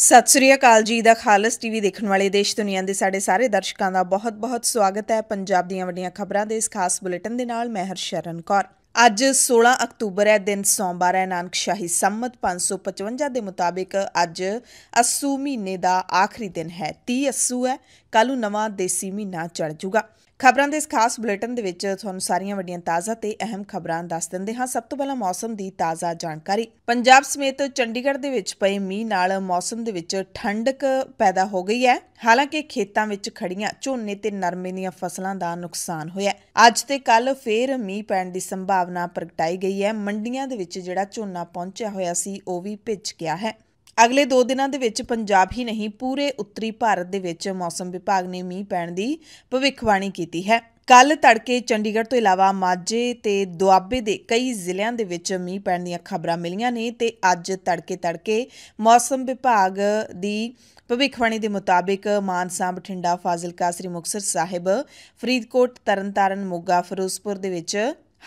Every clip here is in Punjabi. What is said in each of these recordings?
ਸਤਿ ਸ੍ਰੀ ਅਕਾਲ ਜੀ ਦਾ ਖਾਲਸ ਟੀਵੀ ਦੇਖਣ ਵਾਲੇ ਦੇਸ਼ ਦੁਨੀਆ ਦੇ ਸਾਡੇ ਸਾਰੇ ਦਰਸ਼ਕਾਂ ਦਾ ਬਹੁਤ-ਬਹੁਤ ਸਵਾਗਤ ਹੈ ਪੰਜਾਬ ਦੀਆਂ ਵੱਡੀਆਂ ਖਬਰਾਂ ਦੇ ਇਸ ਖਾਸ ਬੁਲੇਟਿਨ ਦੇ ਨਾਲ ਮੈਂ ਹਰਸ਼ਰਨ ਕੌਰ ਅੱਜ 16 ਅਕਤੂਬਰ ਹੈ ਦਿਨ ਸੋਮਵਾਰ ਹੈ ਨਾਨਕ ਸ਼ਾਹੀ ਸੰਮਤ 555 ਦੇ ਮੁਤਾਬਿਕ ਅੱਜ ਅਸੂ ਮਹੀਨੇ ਦਾ ਆਖਰੀ ਦਿਨ ਹੈ 30 ਅਸੂ ਹੈ ਕੱਲ ਨੂੰ ਨਵਾਂ ਦੇਸੀ ਮਹੀਨਾ ਚੜ ਜਾਊਗਾ ਖਬਰਾਂ ਦੇ ਇਸ ਖਾਸ ਬੁਲੇਟਿਨ ਦੇ ਵਿੱਚ ਤੁਹਾਨੂੰ ਸਾਰੀਆਂ ਵੱਡੀਆਂ ਤਾਜ਼ਾ ਤੇ ਅਹਿਮ ਖਬਰਾਂ ਦੱਸ ਦਿੰਦੇ ਹਾਂ ਸਭ ਤੋਂ ਪਹਿਲਾਂ ਮੌਸਮ ਦੀ ਤਾਜ਼ਾ ਜਾਣਕਾਰੀ ਪੰਜਾਬ ਸਮੇਤ ਚੰਡੀਗੜ੍ਹ ਦੇ ਵਿੱਚ ਪਏ ਮੀਂਹ ਨਾਲ ਮੌਸਮ ਦੇ ਵਿੱਚ ਠੰਡਕ ਪੈਦਾ ਹੋ ਗਈ ਹੈ ਹਾਲਾਂਕਿ ਖੇਤਾਂ ਵਿੱਚ ਖੜੀਆਂ ਝੋਨੇ ਤੇ ਨਰਮੇ ਦੀਆਂ ਫਸਲਾਂ ਦਾ ਨੁਕਸਾਨ ਹੋਇਆ ਅੱਜ ਤੇ ਕੱਲ ਫੇਰ ਮੀਂਹ ਪੈਣ ਦੀ ਸੰਭਾਵਨਾ ਪ੍ਰਗਟਾਈ ਗਈ ਹੈ ਮੰਡੀਆਂ ਦੇ ਵਿੱਚ ਜਿਹੜਾ ਝੋਨਾ ਪਹੁੰਚਿਆ ਹੋਇਆ ਸੀ ਉਹ ਵੀ ਭਿੱਜ ਗਿਆ ਹੈ ਅਗਲੇ 2 ਦਿਨਾਂ ਦੇ ਵਿੱਚ ਪੰਜਾਬ ਹੀ ਨਹੀਂ ਪੂਰੇ ਉੱਤਰੀ ਭਾਰਤ ਦੇ ਵਿੱਚ ਮੌਸਮ ਵਿਭਾਗ ਨੇ ਮੀਂਹ ਪੈਣ ਦੀ ਭਵਿੱਖਬਾਣੀ ਕੀਤੀ ਹੈ ਕੱਲ ਤੜਕੇ ਚੰਡੀਗੜ੍ਹ ਤੋਂ ਇਲਾਵਾ ਮਾਝੇ ਤੇ ਦੁਆਬੇ ਦੇ ਕਈ ਜ਼ਿਲ੍ਹਿਆਂ ਦੇ ਵਿੱਚ ਮੀਂਹ ਪੈਣ ਦੀਆਂ ਖਬਰਾਂ ਮਿਲੀਆਂ ਨੇ ਤੇ ਅੱਜ ਤੜਕੇ ਤੜਕੇ ਮੌਸਮ ਵਿਭਾਗ ਦੀ ਭਵਿੱਖਬਾਣੀ ਦੇ ਮੁਤਾਬਿਕ ਮਾਨਸਾ ਬਠਿੰਡਾ ਫਾਜ਼ਿਲਕਾ ਸ੍ਰੀ ਮੁਕਤਸਰ ਸਾਹਿਬ ਫਰੀਦਕੋਟ ਤਰਨਤਾਰਨ ਮੋਗਾ ਫਿਰੋਜ਼ਪੁਰ ਦੇ ਵਿੱਚ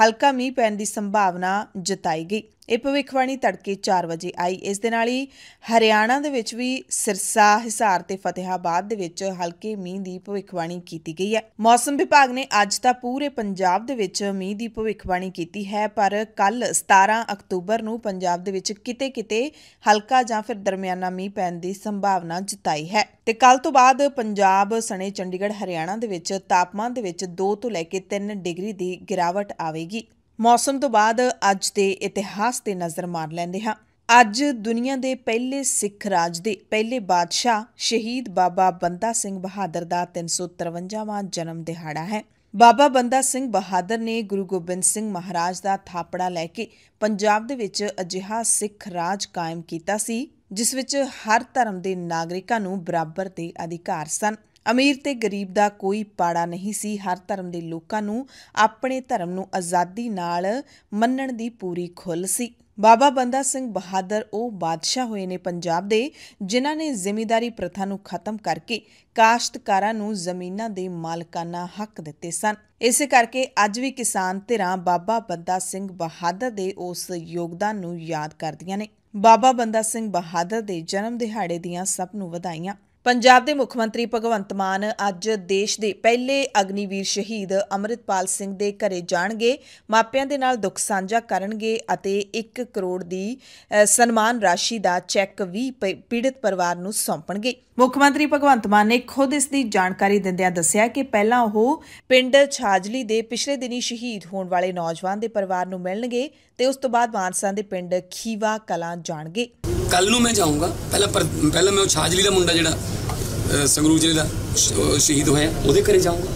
ਹਲਕਾ ਮੀਂਹ ਪੈਣ ਦੀ ਸੰਭਾਵਨਾ ਜਤਾਈ ਗਈ ਇਹ ਭਵਿੱਖਬਾਣੀ ਤੜਕੇ 4 ਵਜੇ ਆਈ ਇਸ ਦੇ ਨਾਲ ਹੀ ਹਰਿਆਣਾ ਦੇ ਵਿੱਚ ਵੀ ਸਿਰਸਾ ਹਿਸਾਰ ਤੇ ਫਤਿਹਾਬਾਦ ਦੇ ਵਿੱਚ ਹਲਕੇ ਮੀਂਹ ਦੀ ਭਵਿੱਖਬਾਣੀ ਕੀਤੀ ਗਈ ਹੈ ਮੌਸਮ ਵਿਭਾਗ ਨੇ ਅੱਜ ਤਾਂ ਪੂਰੇ ਪੰਜਾਬ ਦੇ ਵਿੱਚ ਮੀਂਹ ਦੀ ਭਵਿੱਖਬਾਣੀ ਕੀਤੀ ਹੈ ਪਰ ਕੱਲ 17 ਅਕਤੂਬਰ ਨੂੰ ਪੰਜਾਬ ਦੇ ਵਿੱਚ ਕਿਤੇ-ਕਿਤੇ ਹਲਕਾ ਜਾਂ ਫਿਰ ਦਰਮਿਆਨਾ ਮੀਂਹ ਪੈਣ ਦੀ ਸੰਭਾਵਨਾ ਜਤਾਈ ਹੈ ਤੇ ਕੱਲ ਤੋਂ ਬਾਅਦ ਪੰਜਾਬ ਸਣੇ ਚੰਡੀਗੜ੍ਹ ਹਰਿਆਣਾ ਦੇ ਵਿੱਚ ਤਾਪਮਾਨ ਦੇ ਵਿੱਚ 2 ਤੋਂ ਲੈ ਕੇ 3 ਡਿਗਰੀ ਦੀ ਗਿਰਾਵਟ ਆਵੇਗੀ ਮੌਸਮ ਤੋਂ ਬਾਅਦ ਅੱਜ ਦੇ ਇਤਿਹਾਸ ਤੇ ਨਜ਼ਰ ਮਾਰ ਲੈਂਦੇ ਹਾਂ ਅੱਜ ਦੁਨੀਆ ਦੇ ਪਹਿਲੇ ਸਿੱਖ ਰਾਜ ਦੇ ਪਹਿਲੇ ਬਾਦਸ਼ਾਹ ਸ਼ਹੀਦ ਬਾਬਾ ਬੰਦਾ ਸਿੰਘ ਬਹਾਦਰ ਦਾ 353ਵਾਂ ਜਨਮ ਦਿਹਾੜਾ ਹੈ ਬਾਬਾ ਬੰਦਾ ਸਿੰਘ ਬਹਾਦਰ ਨੇ ਗੁਰੂ ਗੋਬਿੰਦ ਸਿੰਘ ਮਹਾਰਾਜ ਦਾ ਥਾਪੜਾ ਲੈ ਕੇ ਪੰਜਾਬ ਦੇ ਵਿੱਚ ਅਜਿਹਾ ਸਿੱਖ ਰਾਜ ਕਾਇਮ ਕੀਤਾ ਸੀ ਜਿਸ ਵਿੱਚ ਹਰ ਧਰਮ ਦੇ ਨਾਗਰਿਕਾਂ ਨੂੰ ਬਰਾਬਰ ਦੇ ਅਧਿਕਾਰ ਸਨ ਅਮੀਰ ਤੇ ਗਰੀਬ ਦਾ ਕੋਈ ਪਾੜਾ ਨਹੀਂ ਸੀ ਹਰ ਧਰਮ ਦੇ ਲੋਕਾਂ ਨੂੰ ਆਪਣੇ ਧਰਮ ਨੂੰ ਆਜ਼ਾਦੀ ਨਾਲ ਮੰਨਣ ਦੀ ਪੂਰੀ ਖੁੱਲ ਸੀ ਬਾਬਾ ਬੰਦਾ ਸਿੰਘ ਬਹਾਦਰ ਉਹ ਬਾਦਸ਼ਾਹ ਹੋਏ ਨੇ ਪੰਜਾਬ ਦੇ ਜਿਨ੍ਹਾਂ ਨੇ ਜ਼ਿਮੀਦਾਰੀ ਪ੍ਰਥਾ ਨੂੰ ਖਤਮ ਕਰਕੇ ਕਾਸ਼ਤਕਾਰਾਂ ਨੂੰ ਜ਼ਮੀਨਾਂ ਦੇ ਮਾਲਕਾਨਾ ਹੱਕ ਦਿੱਤੇ ਸਨ ਇਸੇ ਕਰਕੇ ਅੱਜ ਵੀ ਕਿਸਾਨ ਧਿਰਾਂ ਬਾਬਾ ਬੰਦਾ ਸਿੰਘ ਬਹਾਦਰ ਦੇ ਉਸ ਯੋਗਦਾਨ ਨੂੰ ਯਾਦ ਕਰਦੀਆਂ ਨੇ ਬਾਬਾ ਬੰਦਾ ਸਿੰਘ ਬਹਾਦਰ ਦੇ ਜਨਮ ਦਿਹਾੜੇ ਦੀਆਂ ਸਭ ਨੂੰ ਵਧਾਈਆਂ ਪੰਜਾਬ ਦੇ ਮੁੱਖ ਮੰਤਰੀ ਭਗਵੰਤ ਮਾਨ ਅੱਜ ਦੇਸ਼ ਦੇ ਪਹਿਲੇ ਅਗਨੀਵੀਰ ਸ਼ਹੀਦ ਅਮਰਿਤਪਾਲ ਸਿੰਘ ਦੇ ਘਰੇ ਜਾਣਗੇ ਮਾਪਿਆਂ ਦੇ ਨਾਲ ਦੁੱਖ ਸਾਂਝਾ ਕਰਨਗੇ ਅਤੇ 1 ਕਰੋੜ ਦੀ ਸਨਮਾਨ ਰਾਸ਼ੀ ਦਾ ਚੈੱਕ ਵੀ ਪੀੜਤ ਪਰਿਵਾਰ ਨੂੰ ਸੌਂਪਣਗੇ ਮੁੱਖ ਮੰਤਰੀ ਭਗਵੰਤ ਮਾਨ ਨੇ ਖੁਦ ਇਸ ਦੀ ਜਾਣਕਾਰੀ ਦਿੰਦਿਆਂ ਦੱਸਿਆ ਕਿ ਪਹਿਲਾਂ ਉਹ ਪਿੰਡ ਛਾਜਲੀ ਦੇ ਪਿਛਲੇ ਦਿਨੀ ਸ਼ਹੀਦ ਹੋਣ ਵਾਲੇ ਨੌਜਵਾਨ ਦੇ ਪਰਿਵਾਰ ਨੂੰ ਮਿਲਣਗੇ ਤੇ ਉਸ ਤੋਂ ਬਾਅਦ ਮਾਨਸਾ ਦੇ ਪਿੰਡ ਖੀਵਾ ਕਲਾਂ ਜਾਣਗੇ ਕੱਲ ਨੂੰ ਮੈਂ ਜਾਊਂਗਾ ਪਹਿਲਾਂ ਪਹਿਲਾਂ ਮੈਂ ਉਹ ਛਾਜਲੀ ਦਾ ਮੁੰਡਾ ਜਿਹੜਾ ਸੰਗਰੂਰ ਜ਼ਿਲ੍ਹੇ ਦਾ ਸ਼ਹੀਦ ਹੋਇਆ ਉਹਦੇ ਘਰੇ ਜਾਊਂਗਾ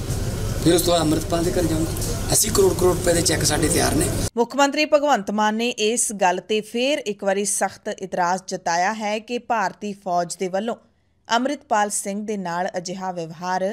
ਫਿਰ ਉਸ ਤੋਂ ਬਾਅਦ ਅਮਰਤਪਾਲ ਦੇ ਘਰੇ ਜਾਊਂਗਾ ਅਸੀਂ ਕਰੋੜ ਕਰੋੜ ਰੁਪਏ ਦੇ ਚੈੱਕ ਸਾਡੇ ਤਿਆਰ ਨੇ ਮੁੱਖ ਮੰਤਰੀ ਭਗਵੰਤ ਮਾਨ ਨੇ ਇਸ ਗੱਲ ਤੇ ਫੇਰ ਇੱਕ ਵਾਰੀ ਸਖਤ ਇਤਰਾਜ਼ ਜਤਾਇਆ ਹੈ ਕਿ ਭਾਰਤੀ ਫੌਜ ਦੇ ਵੱਲੋਂ ਅਮਰਿਤਪਾਲ ਸਿੰਘ ਦੇ ਨਾਲ ਅਜਿਹਾ ਵਿਵਹਾਰ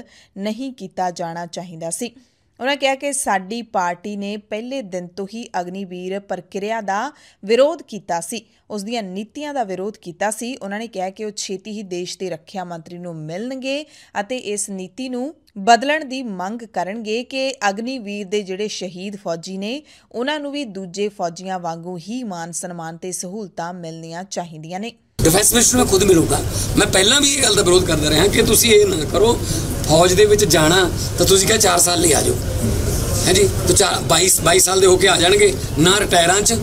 ਨਹੀਂ ਕੀਤਾ ਜਾਣਾ ਚਾਹੀਦਾ ਸੀ ਉਹਨਾਂ ਕਿਹਾ ਕਿ ਸਾਡੀ ਪਾਰਟੀ ਨੇ ਪਹਿਲੇ ਦਿਨ ਤੋਂ ਹੀ ਅਗਨੀਵੀਰ ਪ੍ਰਕਿਰਿਆ ਦਾ ਵਿਰੋਧ ਕੀਤਾ ਸੀ ਉਸ ਦੀਆਂ ਨੀਤੀਆਂ ਦਾ ਵਿਰੋਧ ਕੀਤਾ ਸੀ ਉਹਨਾਂ ਨੇ ਕਿਹਾ ਕਿ ਉਹ ਛੇਤੀ ਹੀ ਦੇਸ਼ ਦੇ ਰੱਖਿਆ ਮੰਤਰੀ ਨੂੰ ਮਿਲਣਗੇ ਅਤੇ ਇਸ ਨੀਤੀ ਨੂੰ ਬਦਲਣ ਦੀ ਮੰਗ ਕਰਨਗੇ ਕਿ ਅਗਨੀਵੀਰ ਦੇ ਜਿਹੜੇ ਸ਼ਹੀਦ ਫੌਜੀ ਨੇ ਉਹਨਾਂ ਨੂੰ ਵੀ ਦੂਜੇ ਫੌਜੀਆਂ ਵਾਂਗੂ ਹੀ ਮਾਨ ਸਨਮਾਨ ਤੇ ਸਹੂਲਤਾਂ ਮਿਲਣੀਆਂ ਚਾਹੀਦੀਆਂ ਨੇ ਡਿਫੈਂਸ ਮਿਨਿਸਟਰ ਨੂੰ ਖੁਦ ਮਿਲੂਗਾ ਮੈਂ ਪਹਿਲਾਂ ਵੀ ਇਹ ਗੱਲ ਦਾ ਵਿਰੋਧ ਕਰਦਾ ਰਿਹਾ ਕਿ ਤੁਸੀਂ ਇਹ ਨਾ ਕਰੋ ਫੌਜ ਦੇ ਵਿੱਚ ਜਾਣਾ ਤਾਂ ਤੁਸੀਂ ਕਿਹਾ 4 ਸਾਲ ਲਈ ਆ ਜਾਓ ਹਾਂਜੀ ਤਾਂ 22 22 ਸਾਲ ਦੇ ਹੋ ਕੇ ਆ ਜਾਣਗੇ ਨਾ ਰਿਟਾਇਰਾਂ 'ਚ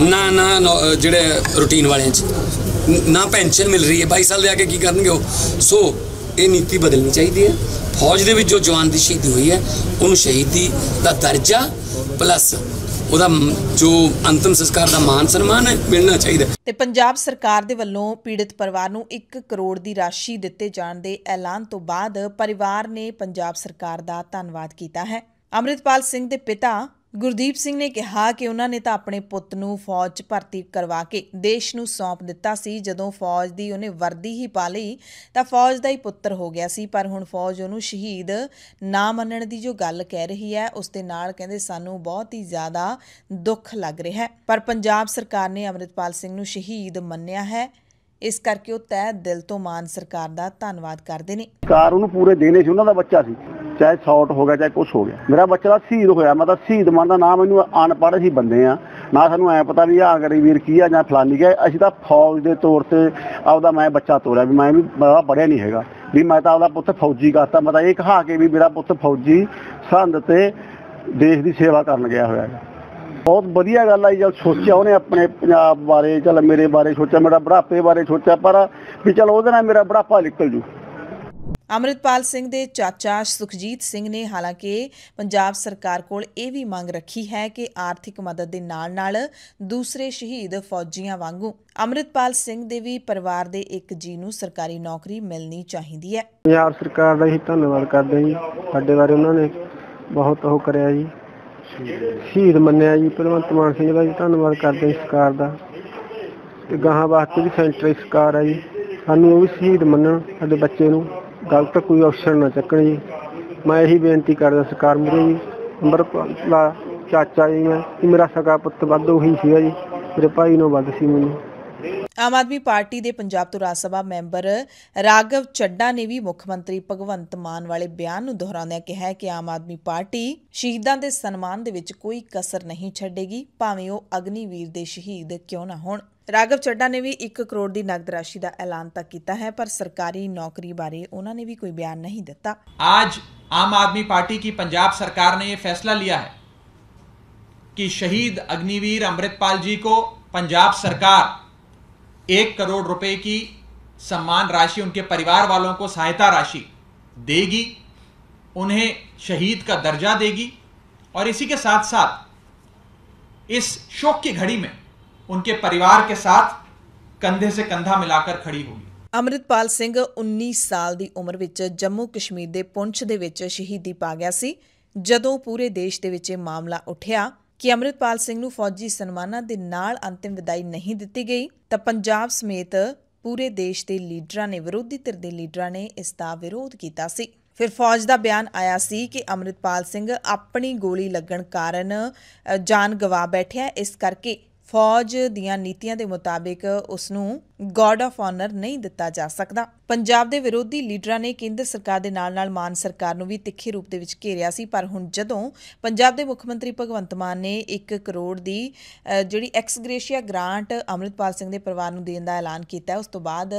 ਨਾ ਨਾ ਜਿਹੜੇ ਰੂਟੀਨ ਵਾਲਿਆਂ 'ਚ ਨਾ ਪੈਨਸ਼ਨ ਮਿਲ ਰਹੀ ਹੈ 22 ਸਾਲ ਦੇ ਆ ਕੇ ਕੀ ਕਰਨਗੇ ਉਹ ਸੋ ਇਹ ਨੀਤੀ ਬਦਲਣੀ ਚਾਹੀਦੀ ਹੈ ਫੌਜ ਦੇ ਵਿੱਚ ਜੋ ਜਵਾਨ ਦੀ ਸ਼ਹੀਦੀ ਹੋਈ ਹੈ ਉਹਨੂੰ ਸ਼ਹੀਦੀ ਦਾ ਦਰਜਾ ਪਲੱਸ ਉਹਦਾ ਜੋ ਅੰਤਮ ਸੰਸਕਾਰ ਦਾ ਮਾਨ ਸਨਮਾਨ ਹੈ ਮਿਲਣਾ ਚਾਹੀਦਾ ਤੇ ਪੰਜਾਬ ਸਰਕਾਰ ਦੇ ਵੱਲੋਂ ਪੀੜਤ ਪਰਿਵਾਰ ਨੂੰ 1 ਕਰੋੜ ਦੀ ਰਾਸ਼ੀ ਦਿੱਤੇ ਜਾਣ ਦੇ ਐਲਾਨ ਤੋਂ ਬਾਅਦ ਪਰਿਵਾਰ ਨੇ ਪੰਜਾਬ ਸਰਕਾਰ ਦਾ ਧੰਨਵਾਦ ਕੀਤਾ ਹੈ ਅਮਰਿਤਪਾਲ ਸਿੰਘ ਦੇ ਪਿਤਾ ਗੁਰਦੀਪ ਸਿੰਘ ਨੇ ਕਿਹਾ ਕਿ ਉਹਨਾਂ ਨੇ ਤਾਂ ਆਪਣੇ ਪੁੱਤ ਨੂੰ ਫੌਜ 'ਚ ਭਰਤੀ ਕਰਵਾ ਕੇ ਦੇਸ਼ ਨੂੰ ਸੌਂਪ ਦਿੱਤਾ ਸੀ ਜਦੋਂ ਫੌਜ ਦੀ ਉਹਨੇ ਵਰਦੀ ਹੀ ਪਾ ਲਈ ਤਾਂ ਫੌਜ ਦਾ ਹੀ ਪੁੱਤਰ ਹੋ ਗਿਆ ਸੀ ਪਰ ਹੁਣ ਫੌਜ ਉਹਨੂੰ ਸ਼ਹੀਦ ਨਾ ਮੰਨਣ ਦੀ ਜੋ ਗੱਲ ਕਹਿ ਰਹੀ ਹੈ ਉਸ ਦੇ ਨਾਲ ਕਹਿੰਦੇ ਸਾਨੂੰ ਬਹੁਤ ਹੀ ਜ਼ਿਆਦਾ ਦੁੱਖ ਲੱਗ ਰਿਹਾ ਹੈ ਪਰ ਪੰਜਾਬ ਸਰਕਾਰ ਨੇ ਅਮਰਿਤਪਾਲ ਸਿੰਘ ਨੂੰ ਸ਼ਹੀਦ ਮੰਨਿਆ ਹੈ ਇਸ ਕਰਕੇ ਉਹ ਤੈ ਦਿਲ ਤੋਂ ਮਾਨ ਸਰਕਾਰ ਦਾ ਧੰਨਵਾਦ ਕਰਦੇ ਨੇ ਕਾਰ ਉਹਨੂੰ ਪੂਰੇ ਦੇਨੇ ਸੀ ਉਹਨਾਂ ਦਾ ਬੱਚਾ ਸੀ ਚਾਹੇ ਸ਼ਾਰਟ ਹੋ ਗਿਆ ਚਾਹੇ ਕੁਝ ਹੋ ਗਿਆ ਮੇਰਾ ਬੱਚਾ ਦਾ ਸ਼ਹੀਦ ਹੋਇਆ ਮੈਂ ਤਾਂ ਸ਼ਹੀਦ ਦਾ ਨਾਮ ਇਹਨੂੰ ਅਨਪੜ੍ਹ ਸੀ ਬੰਦੇ ਆ ਨਾ ਸਾਨੂੰ ਐ ਪਤਾ ਵੀ ਆ ਗਰੀ ਵੀਰ ਕੀ ਆ ਜਾਂ ਫਲਾਨੀ ਗਿਆ ਅਸੀਂ ਤਾਂ ਫੌਜ ਦੇ ਤੌਰ ਤੇ ਆਪਦਾ ਮੈਂ ਬੱਚਾ ਤੋੜਿਆ ਵੀ ਮੈਂ ਵੀ ਬੜਾ ਪੜਿਆ ਨਹੀਂ ਹੈਗਾ ਵੀ ਮੈਂ ਤਾਂ ਆਪਦਾ ਪੁੱਤ ਫੌਜੀ ਕਰਤਾ ਮੈਂ ਤਾਂ ਇਹ ਕਹਾ ਕੇ ਵੀ ਮੇਰਾ ਪੁੱਤ ਫੌਜੀ ਸੰਧ ਤੇ ਦੇਸ਼ ਦੀ ਸੇਵਾ ਕਰਨ ਗਿਆ ਹੋਇਆ ਹੈ ਬਹੁਤ ਵਧੀਆ ਗੱਲ ਆਈ ਜਦ ਸੋਚਿਆ ਉਹਨੇ ਆਪਣੇ ਪੰਜਾਬ ਬਾਰੇ ਚਲ ਮੇਰੇ ਬਾਰੇ ਸੋਚਿਆ ਮੇਰਾ ਬੜਾਪੇ ਬਾਰੇ ਸੋਚਿਆ ਪਰ ਵੀ ਚਲ ਉਹਦੇ ਨਾਲ ਮੇਰਾ ਬੜਾਪਾ ਨਿਕਲ ਜੂ ਅਮਰਿਤਪਾਲ ਸਿੰਘ ਦੇ ਚਾਚਾ ਸੁਖਜੀਤ ਸਿੰਘ ਨੇ ਹਾਲਾਂਕਿ ਪੰਜਾਬ ਸਰਕਾਰ ਕੋਲ ਇਹ ਵੀ ਮੰਗ ਰੱਖੀ ਹੈ ਕਿ ਆਰਥਿਕ ਮਦਦ ਦੇ ਨਾਲ-ਨਾਲ ਦੂਸਰੇ ਸ਼ਹੀਦ ਫੌਜੀਆਂ ਵਾਂਗੂ ਅਮਰਿਤਪਾਲ ਸਿੰਘ ਦੇ ਵੀ ਪਰਿਵਾਰ ਦੇ ਇੱਕ ਜੀ ਨੂੰ ਸਰਕਾਰੀ ਨੌਕਰੀ ਮਿਲਣੀ ਚਾਹੀਦੀ ਹੈ ਪੰਜਾਬ ਸਰਕਾਰ ਦਾ ਹੀ ਧੰਨਵਾਦ ਕਰਦੇ ਜੀ ਸਾਡੇ ਬਾਰੇ ਉਹਨਾਂ ਨੇ ਬਹੁਤ ਉਹ ਕਰਿਆ ਜੀ ਸ਼ਹੀਦ ਮੰਨਿਆ ਜੀ ਭਗਵੰਤ ਮਾਨ ਸਿੰਘ ਦਾ ਜੀ ਧੰਨਵਾਦ ਕਰਦੇ ਹਾਂ ਸਰਕਾਰ ਦਾ ਤੇ ਗਾਹਾਂ ਵਾਸਤੇ ਵੀ ਸੈਂਟਰ ਸਰਕਾਰ ਆ ਜੀ ਸਾਨੂੰ ਉਹ ਵੀ ਸ਼ਹੀਦ ਮੰਨਣ ਸਾਡੇ ਬੱਚੇ ਨੂੰ ਗਲਤ ਕੋਈ ਆਪਸ਼ਨ ਨਾ ਚੱਕਣ ਜੀ ਮੈਂ ਇਹੀ ਬੇਨਤੀ ਕਰਦਾ ਸਰਕਾਰ ਮੁਰੇ ਜੀ ਅੰਮ੍ਰਿਤਪਾਲ ਚਾਚਾ ਜੀ ਮੈਂ ਮੇਰਾ ਸਗਾ ਪੁੱਤ ਵੱਧ ਉਹੀ ਸੀਗਾ ਜੀ ਮੇਰੇ ਭਾਈ ਨੂੰ ਵੱਧ ਸੀ ਮੈਨੂੰ ਆਮ ਆਦਮੀ ਪਾਰਟੀ ਦੇ ਪੰਜਾਬ ਤੋਂ ਰਾਜ ਸਭਾ ਮੈਂਬਰ ਰਾਗਵ ਚੱਡਾ ਨੇ ਵੀ ਮੁੱਖ ਮੰਤਰੀ ਭਗਵੰਤ ਮਾਨ ਵਾਲੇ ਬਿਆਨ ਨੂੰ ਦੁਹਰਾਉਂਦਿਆਂ ਕਿਹਾ ਕਿ ਆਮ ਆਦਮੀ ਪਾਰਟੀ ਸ਼ਹੀਦਾਂ ਦੇ ਸਨਮਾਨ ਦੇ ਵਿੱਚ ਕੋਈ ਕਸਰ ਨਹੀਂ ਛੱਡੇਗੀ ਭਾਵੇਂ ਉਹ ਅਗਨੀਵੀਰ ਦੇ ਸ਼ਹੀਦ ਕਿਉਂ ਨਾ ਹੋਣ ਰਾਗਵ ਚੱਡਾ ਨੇ ਵੀ 1 ਕਰੋੜ ਦੀ ਨਗਦ ਰਾਸ਼ੀ ਦਾ ਐਲਾਨ ਤਾਂ ਕੀਤਾ ਹੈ ਪਰ ਸਰਕਾਰੀ ਨੌਕਰੀ ਬਾਰੇ ਉਹਨਾਂ ਨੇ ਵੀ ਕੋਈ ਬਿਆਨ ਨਹੀਂ ਦਿੱਤਾ ਅੱਜ ਆਮ ਆਦਮੀ ਪਾਰਟੀ ਕੀ ਪੰਜਾਬ ਸਰਕਾਰ ਨੇ ਇਹ ਫੈਸਲਾ ਲਿਆ ਹੈ ਕਿ ਸ਼ਹੀਦ ਅਗਨੀਵੀਰ ਅੰਮ੍ਰਿਤਪਾਲ ਜੀ ਕੋ ਪੰਜਾਬ ਸਰਕਾਰ एक करोड़ रुपए की सम्मान राशि उनके परिवार वालों को सहायता राशि देगी उन्हें शहीद का दर्जा देगी और इसी के साथ साथ इस शोक की घड़ी में उनके परिवार के साथ कंधे से कंधा मिलाकर खड़ी होगी अमृतपाल सिंह 19 साल की उम्र जम्मू कश्मीर के पुंछ के ਦੇ पा गया जदों पूरे देश के दे मामला उठाया ਕਿ ਅਮਰਿਤਪਾਲ ਸਿੰਘ ਨੂੰ ਫੌਜੀ ਸਨਮਾਨਾਂ ਦੇ ਨਾਲ ਅੰਤਿਮ ਵਿਦਾਈ ਨਹੀਂ ਦਿੱਤੀ ਗਈ ਤਾਂ ਪੰਜਾਬ ਸਮੇਤ ਪੂਰੇ ਦੇਸ਼ ਦੇ ਲੀਡਰਾਂ ਨੇ ਵਿਰੋਧੀ ਧਿਰ ਦੇ ਲੀਡਰਾਂ ਨੇ ਇਸ ਦਾ ਵਿਰੋਧ ਕੀਤਾ ਸੀ ਫਿਰ ਫੌਜ ਦਾ ਬਿਆਨ ਆਇਆ ਸੀ ਕਿ ਅਮਰਿਤਪਾਲ ਸਿੰਘ ਆਪਣੀ ਗੋਲੀ ਲੱਗਣ ਕਾਰਨ ਜਾਨ ਗਵਾ ਬੈਠਿਆ ਇਸ ਕਰਕੇ ਫੌਜ ਦੀਆਂ ਨੀਤੀਆਂ ਦੇ ਮੁਤਾਬਿਕ ਉਸ ਨੂੰ ਗਾਰਡ ਆਫ ਆਨਰ ਨਹੀਂ ਦਿੱਤਾ ਜਾ ਸਕਦਾ ਪੰਜਾਬ ਦੇ ਵਿਰੋਧੀ ਲੀਡਰਾਂ ਨੇ ਕੇਂਦਰ ਸਰਕਾਰ ਦੇ ਨਾਲ-ਨਾਲ ਮਾਨ ਸਰਕਾਰ ਨੂੰ ਵੀ ਤਿੱਖੇ ਰੂਪ ਦੇ ਵਿੱਚ ਘੇਰਿਆ ਸੀ ਪਰ ਹੁਣ ਜਦੋਂ ਪੰਜਾਬ ਦੇ ਮੁੱਖ ਮੰਤਰੀ ਭਗਵੰਤ ਮਾਨ ਨੇ 1 ਕਰੋੜ ਦੀ ਜਿਹੜੀ ex gratia grant Amritpal Singh ਦੇ ਪਰਿਵਾਰ ਨੂੰ ਦੇਣ ਦਾ ਐਲਾਨ ਕੀਤਾ ਉਸ ਤੋਂ ਬਾਅਦ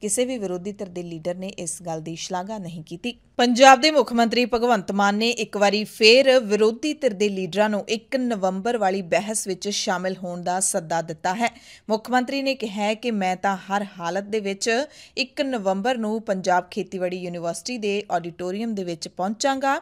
ਕਿਸੇ ਵੀ ਵਿਰੋਧੀ ਧਿਰ ਦੇ ਲੀਡਰ ਨੇ ਇਸ ਗੱਲ ਦੀ ਸ਼ਲਾਘਾ ਨਹੀਂ ਕੀਤੀ ਪੰਜਾਬ ਦੇ ਮੁੱਖ ਮੰਤਰੀ ਭਗਵੰਤ ਮਾਨ ਨੇ ਇੱਕ ਵਾਰੀ ਫੇਰ ਵਿਰੋਧੀ ਧਿਰ ਦੇ ਲੀਡਰਾਂ ਨੂੰ 1 ਨਵੰਬਰ ਵਾਲੀ ਬਹਿਸ ਵਿੱਚ ਸ਼ਾਮਲ ਹੋਣ ਦਾ ਸੱਦਾ ਦਿੱਤਾ ਹੈ ਮੁੱਖ ਮੰਤਰੀ ਨੇ ਕਿਹਾ ਕਿ ਮੈਂ ਤਾਂ ਹਰ ਹਾਲਤ ਦੇ ਵਿੱਚ 1 ਨਵੰਬਰ ਨੂੰ ਪੰਜਾਬ ਖੇਤੀਬਾੜੀ ਯੂਨੀਵਰਸਿਟੀ ਦੇ ਆਡੀਟੋਰੀਅਮ ਦੇ ਵਿੱਚ ਪਹੁੰਚਾਂਗਾ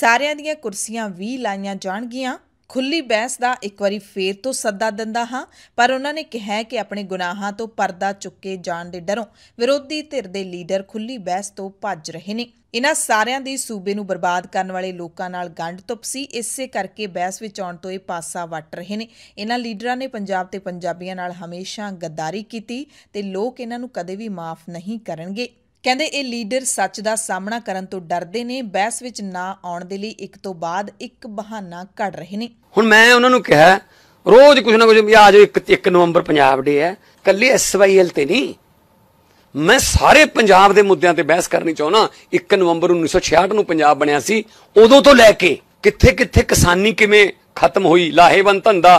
ਸਾਰਿਆਂ ਦੀਆਂ ਕੁਰਸੀਆਂ ਵੀ ਲਾਈਆਂ ਜਾਣਗੀਆਂ ਖੁੱਲੀ ਬਹਿਸ ਦਾ ਇੱਕ ਵਾਰੀ ਫੇਰ ਤੋਂ ਸੱਦਾ ਦਿੰਦਾ ਹਾਂ ਪਰ ਉਹਨਾਂ ਨੇ ਕਿਹਾ ਕਿ ਆਪਣੇ ਗੁਨਾਹਾਂ ਤੋਂ ਪਰਦਾ ਚੁੱਕੇ ਜਾਣ ਦੇ ਡਰੋਂ ਵਿਰੋਧੀ ਧਿਰ ਦੇ ਲੀਡਰ ਖੁੱਲੀ ਬਹਿਸ ਤੋਂ ਭੱਜ ਰਹੇ ਨੇ ਇਹਨਾਂ ਸਾਰਿਆਂ ਦੀ ਸੂਬੇ ਨੂੰ ਬਰਬਾਦ ਕਰਨ ਵਾਲੇ ਲੋਕਾਂ ਨਾਲ ਗੰਢ ਤੁਪ ਸੀ ਇਸੇ ਕਰਕੇ ਬਹਿਸ ਵਿੱਚ ਆਉਣ ਤੋਂ ਇਹ ਪਾਸਾ ਵੱਟ ਰਹੇ ਨੇ ਇਹਨਾਂ ਲੀਡਰਾਂ ਨੇ ਪੰਜਾਬ ਤੇ ਪੰਜਾਬੀਆਂ ਨਾਲ ਹਮੇਸ਼ਾ ਗੱਦਾਰੀ ਕੀਤੀ ਤੇ ਲੋਕ ਇਹਨਾਂ ਨੂੰ ਕਦੇ ਵੀ ਮਾਫ ਨਹੀਂ ਕਰਨਗੇ ਕਹਿੰਦੇ ਇਹ ਲੀਡਰ ਸੱਚ ਦਾ ਸਾਹਮਣਾ ਕਰਨ ਤੋਂ ਡਰਦੇ ਨੇ ਬਹਿਸ ਵਿੱਚ ਨਾ ਆਉਣ ਦੇ ਲਈ ਇੱਕ ਤੋਂ ਬਾਅਦ ਇੱਕ ਬਹਾਨਾ ਕੱਢ ਰਹੇ ਨੇ ਹੁਣ ਮੈਂ ਉਹਨਾਂ ਨੂੰ ਕਿਹਾ ਰੋਜ਼ ਕੁਝ ਨਾ ਕੁਝ ਆ ਜਾਓ 1 ਨਵੰਬਰ ਪੰਜਾਬ ਡੇ ਹੈ ਕੱਲੀ ਐਸਵਾਈਐਲ ਤੇ ਨਹੀਂ ਮੈਂ ਸਾਰੇ ਪੰਜਾਬ ਦੇ ਮੁੱਦਿਆਂ ਤੇ ਬਹਿਸ ਕਰਨੀ ਚਾਹਣਾ 1 ਨਵੰਬਰ 1966 ਨੂੰ ਪੰਜਾਬ ਬਣਿਆ ਸੀ ਉਦੋਂ ਤੋਂ ਲੈ ਕੇ ਕਿੱਥੇ ਕਿੱਥੇ ਕਿਸਾਨੀ ਕਿਵੇਂ ਖਤਮ ਹੋਈ ਲਾਹੇਵੰਦ ਧੰਦਾ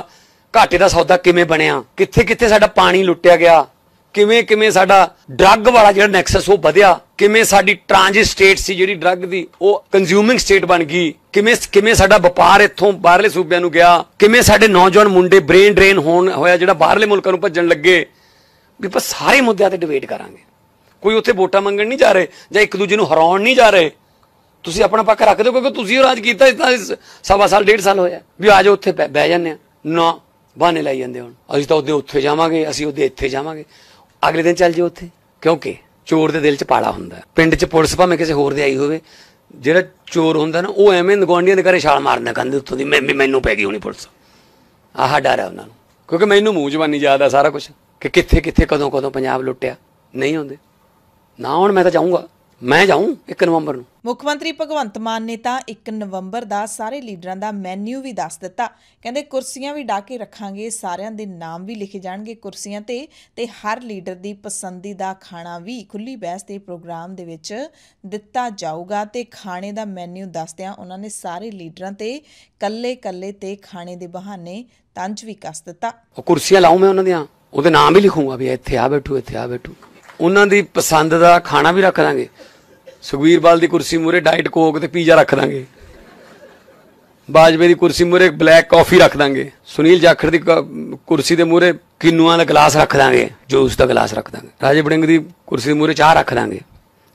ਘਾਟੇ ਦਾ ਸੌਦਾ ਕਿਵੇਂ ਬਣਿਆ ਕਿੱਥੇ ਕਿੱਥੇ ਸਾਡਾ ਪਾਣੀ ਲੁੱਟਿਆ ਗਿਆ ਕਿਵੇਂ ਕਿਵੇਂ ਸਾਡਾ ਡਰੱਗ ਵਾਲਾ ਜਿਹੜਾ ਨੈਕਸਸ ਉਹ ਵਧਿਆ ਕਿਵੇਂ ਸਾਡੀ ਟ੍ਰਾਂਜ਼ਿਟ ਸਟੇਟ ਸੀ ਜਿਹੜੀ ਡਰੱਗ ਦੀ ਉਹ ਕੰਜ਼ਿਊਮਿੰਗ ਸਟੇਟ ਬਣ ਗਈ ਕਿਵੇਂ ਕਿਵੇਂ ਸਾਡਾ ਵਪਾਰ ਇੱਥੋਂ ਬਾਹਰਲੇ ਸੂਬਿਆਂ ਨੂੰ ਗਿਆ ਕਿਵੇਂ ਸਾਡੇ ਨੌਜਵਾਨ ਮੁੰਡੇ ਬ੍ਰੇਨ ਡਰੇਨ ਹੋਣ ਹੋਇਆ ਜਿਹੜਾ ਬਾਹਰਲੇ ਮੁਲਕਾਂ ਨੂੰ ਭੱਜਣ ਲੱਗੇ ਵੀ ਆਪਾਂ ਸਾਰੇ ਮੁੱਦਿਆਂ ਤੇ ਡਿਬੇਟ ਕਰਾਂਗੇ ਕੋਈ ਉੱਥੇ ਵੋਟਾਂ ਮੰਗਣ ਨਹੀਂ ਜਾ ਰਹੇ ਜਾਂ ਇੱਕ ਦੂਜੇ ਨੂੰ ਹਰਾਉਣ ਨਹੀਂ ਜਾ ਰਹੇ ਤੁਸੀਂ ਆਪਣਾ ਪੱਕਾ ਰੱਖਦੇ ਹੋ ਕਿਉਂਕਿ ਤੁਸੀਂ ਰਾਜ ਕੀਤਾ ਇਸ ਸਵਾ ਸਾਲ ਡੇਢ ਸਾਲ ਹੋਇਆ ਵੀ ਆਜੋ ਉੱਥੇ ਬਹਿ ਜਾਂਦੇ ਆ ਨਾ ਬਾਹਨੇ ਲਾਈ ਜਾਂਦੇ ਹੁਣ ਅਸੀਂ ਤਾਂ ਉਹਦੇ ਉੱਥੇ ਜਾਵਾਂਗੇ ਅਸੀਂ ਉਹਦੇ ਇੱਥੇ ਜਾਵਾਂਗੇ ਅਗਲੇ ਦਿਨ ਚੱਲ ਜਿਓ ਉੱਥੇ ਕਿਉਂਕਿ ਚੋਰ ਦੇ ਦਿਲ 'ਚ ਪਾਲਾ ਹੁੰਦਾ ਪਿੰਡ 'ਚ ਪੁਲਿਸ ਭਾਵੇਂ ਕਿਸੇ ਹੋਰ ਦੇ ਆਈ ਹੋਵੇ ਜਿਹੜਾ ਚੋਰ ਹੁੰਦਾ ਨਾ ਉਹ ਐਵੇਂ ਨਗਵਾਂਡੀਆਂ ਦੇ ਘਰੇ ਛਾਲ ਮਾਰਨਾ ਕੰਦੇ ਉੱਥੋਂ ਦੀ ਮੈਨੂੰ ਪੈ ਗਈ ਹੋਣੀ ਪੁਲਿਸ ਆਹ ਡਰ ਹੈ ਉਹਨਾਂ ਨੂੰ ਕਿਉਂਕਿ ਮੈਨੂੰ ਮੂੰਹ ਜ਼ਬਾਨੀ ਯਾਦ ਆ ਸਾਰਾ ਕੁਝ ਕਿ ਕਿੱਥੇ ਕਿੱਥੇ ਕਦੋਂ ਕਦੋਂ ਪੰਜਾਬ ਲੁੱਟਿਆ ਨਹੀਂ ਹੁੰਦੇ ਨਾ ਹੁਣ ਮੈਂ ਤਾਂ ਜਾਊਂਗਾ ਮੈਂ ਜਾਊਂ 1 ਨਵੰਬਰ ਨੂੰ ਮੁੱਖ ਮੰਤਰੀ ਭਗਵੰਤ ਮਾਨ ਨੇ ਤਾਂ 1 ਨਵੰਬਰ ਦਾ ਸਾਰੇ ਲੀਡਰਾਂ ਦਾ ਮੈਨੂ ਵੀ ਦੱਸ ਦਿੱਤਾ ਕਹਿੰਦੇ ਕੁਰਸੀਆਂ ਵੀ ਡਾਕੇ ਰੱਖਾਂਗੇ ਸਾਰਿਆਂ ਦੇ ਨਾਮ ਵੀ ਲਿਖੇ ਜਾਣਗੇ ਕੁਰਸੀਆਂ ਤੇ ਤੇ ਹਰ ਲੀਡਰ ਦੀ ਪਸੰਦੀਦਾ ਖਾਣਾ ਵੀ ਖੁੱਲੀ ਬਹਿਸ ਦੇ ਪ੍ਰੋਗਰਾਮ ਦੇ ਵਿੱਚ ਦਿੱਤਾ ਜਾਊਗਾ ਤੇ ਖਾਣੇ ਦਾ ਮੈਨੂ ਦੱਸਦਿਆਂ ਉਹਨਾਂ ਨੇ ਸਾਰੇ ਲੀਡਰਾਂ ਤੇ ਕੱਲੇ-ਕੱਲੇ ਤੇ ਖਾਣੇ ਦੇ ਬਹਾਨੇ ਤੰਜ ਵੀ ਕੱਸ ਦਿੱਤਾ ਉਹ ਕੁਰਸੀਆਂ ਲਾਉਂ ਮੈਂ ਉਹਨਾਂ ਦੀਆਂ ਉਹਦੇ ਨਾਮ ਵੀ ਲਿਖੂਗਾ ਵੀ ਇੱਥੇ ਆ ਬੈਠੂ ਇੱਥੇ ਆ ਬੈਠੂ ਉਹਨਾਂ ਦੀ ਪਸੰਦ ਦਾ ਖਾਣਾ ਵੀ ਰੱਖ ਲਾਂਗੇ ਸੁਖਵੀਰ ਬਾਲ ਦੀ ਕੁਰਸੀ ਮੂਰੇ ਡਾਈਟ ਕੋਕ ਤੇ ਪੀਜ਼ਾ ਰੱਖ ਦਾਂਗੇ ਬਾਜਵੇ ਦੀ ਕੁਰਸੀ ਮੂਰੇ ਬਲੈਕ ਕਾਫੀ ਰੱਖ ਦਾਂਗੇ ਸੁਨੀਲ ਜਾਖੜ ਦੀ ਕੁਰਸੀ ਦੇ ਮੂਰੇ ਕਿਨੂਆਂ ਦਾ ਗਲਾਸ ਰੱਖ ਦਾਂਗੇ ਜੂਸ ਦਾ ਗਲਾਸ ਰੱਖ ਦਾਂਗੇ ਰਾਜੇ ਬੜਿੰਗ ਦੀ ਕੁਰਸੀ ਦੇ ਮੂਰੇ ਚਾਹ ਰੱਖ ਦਾਂਗੇ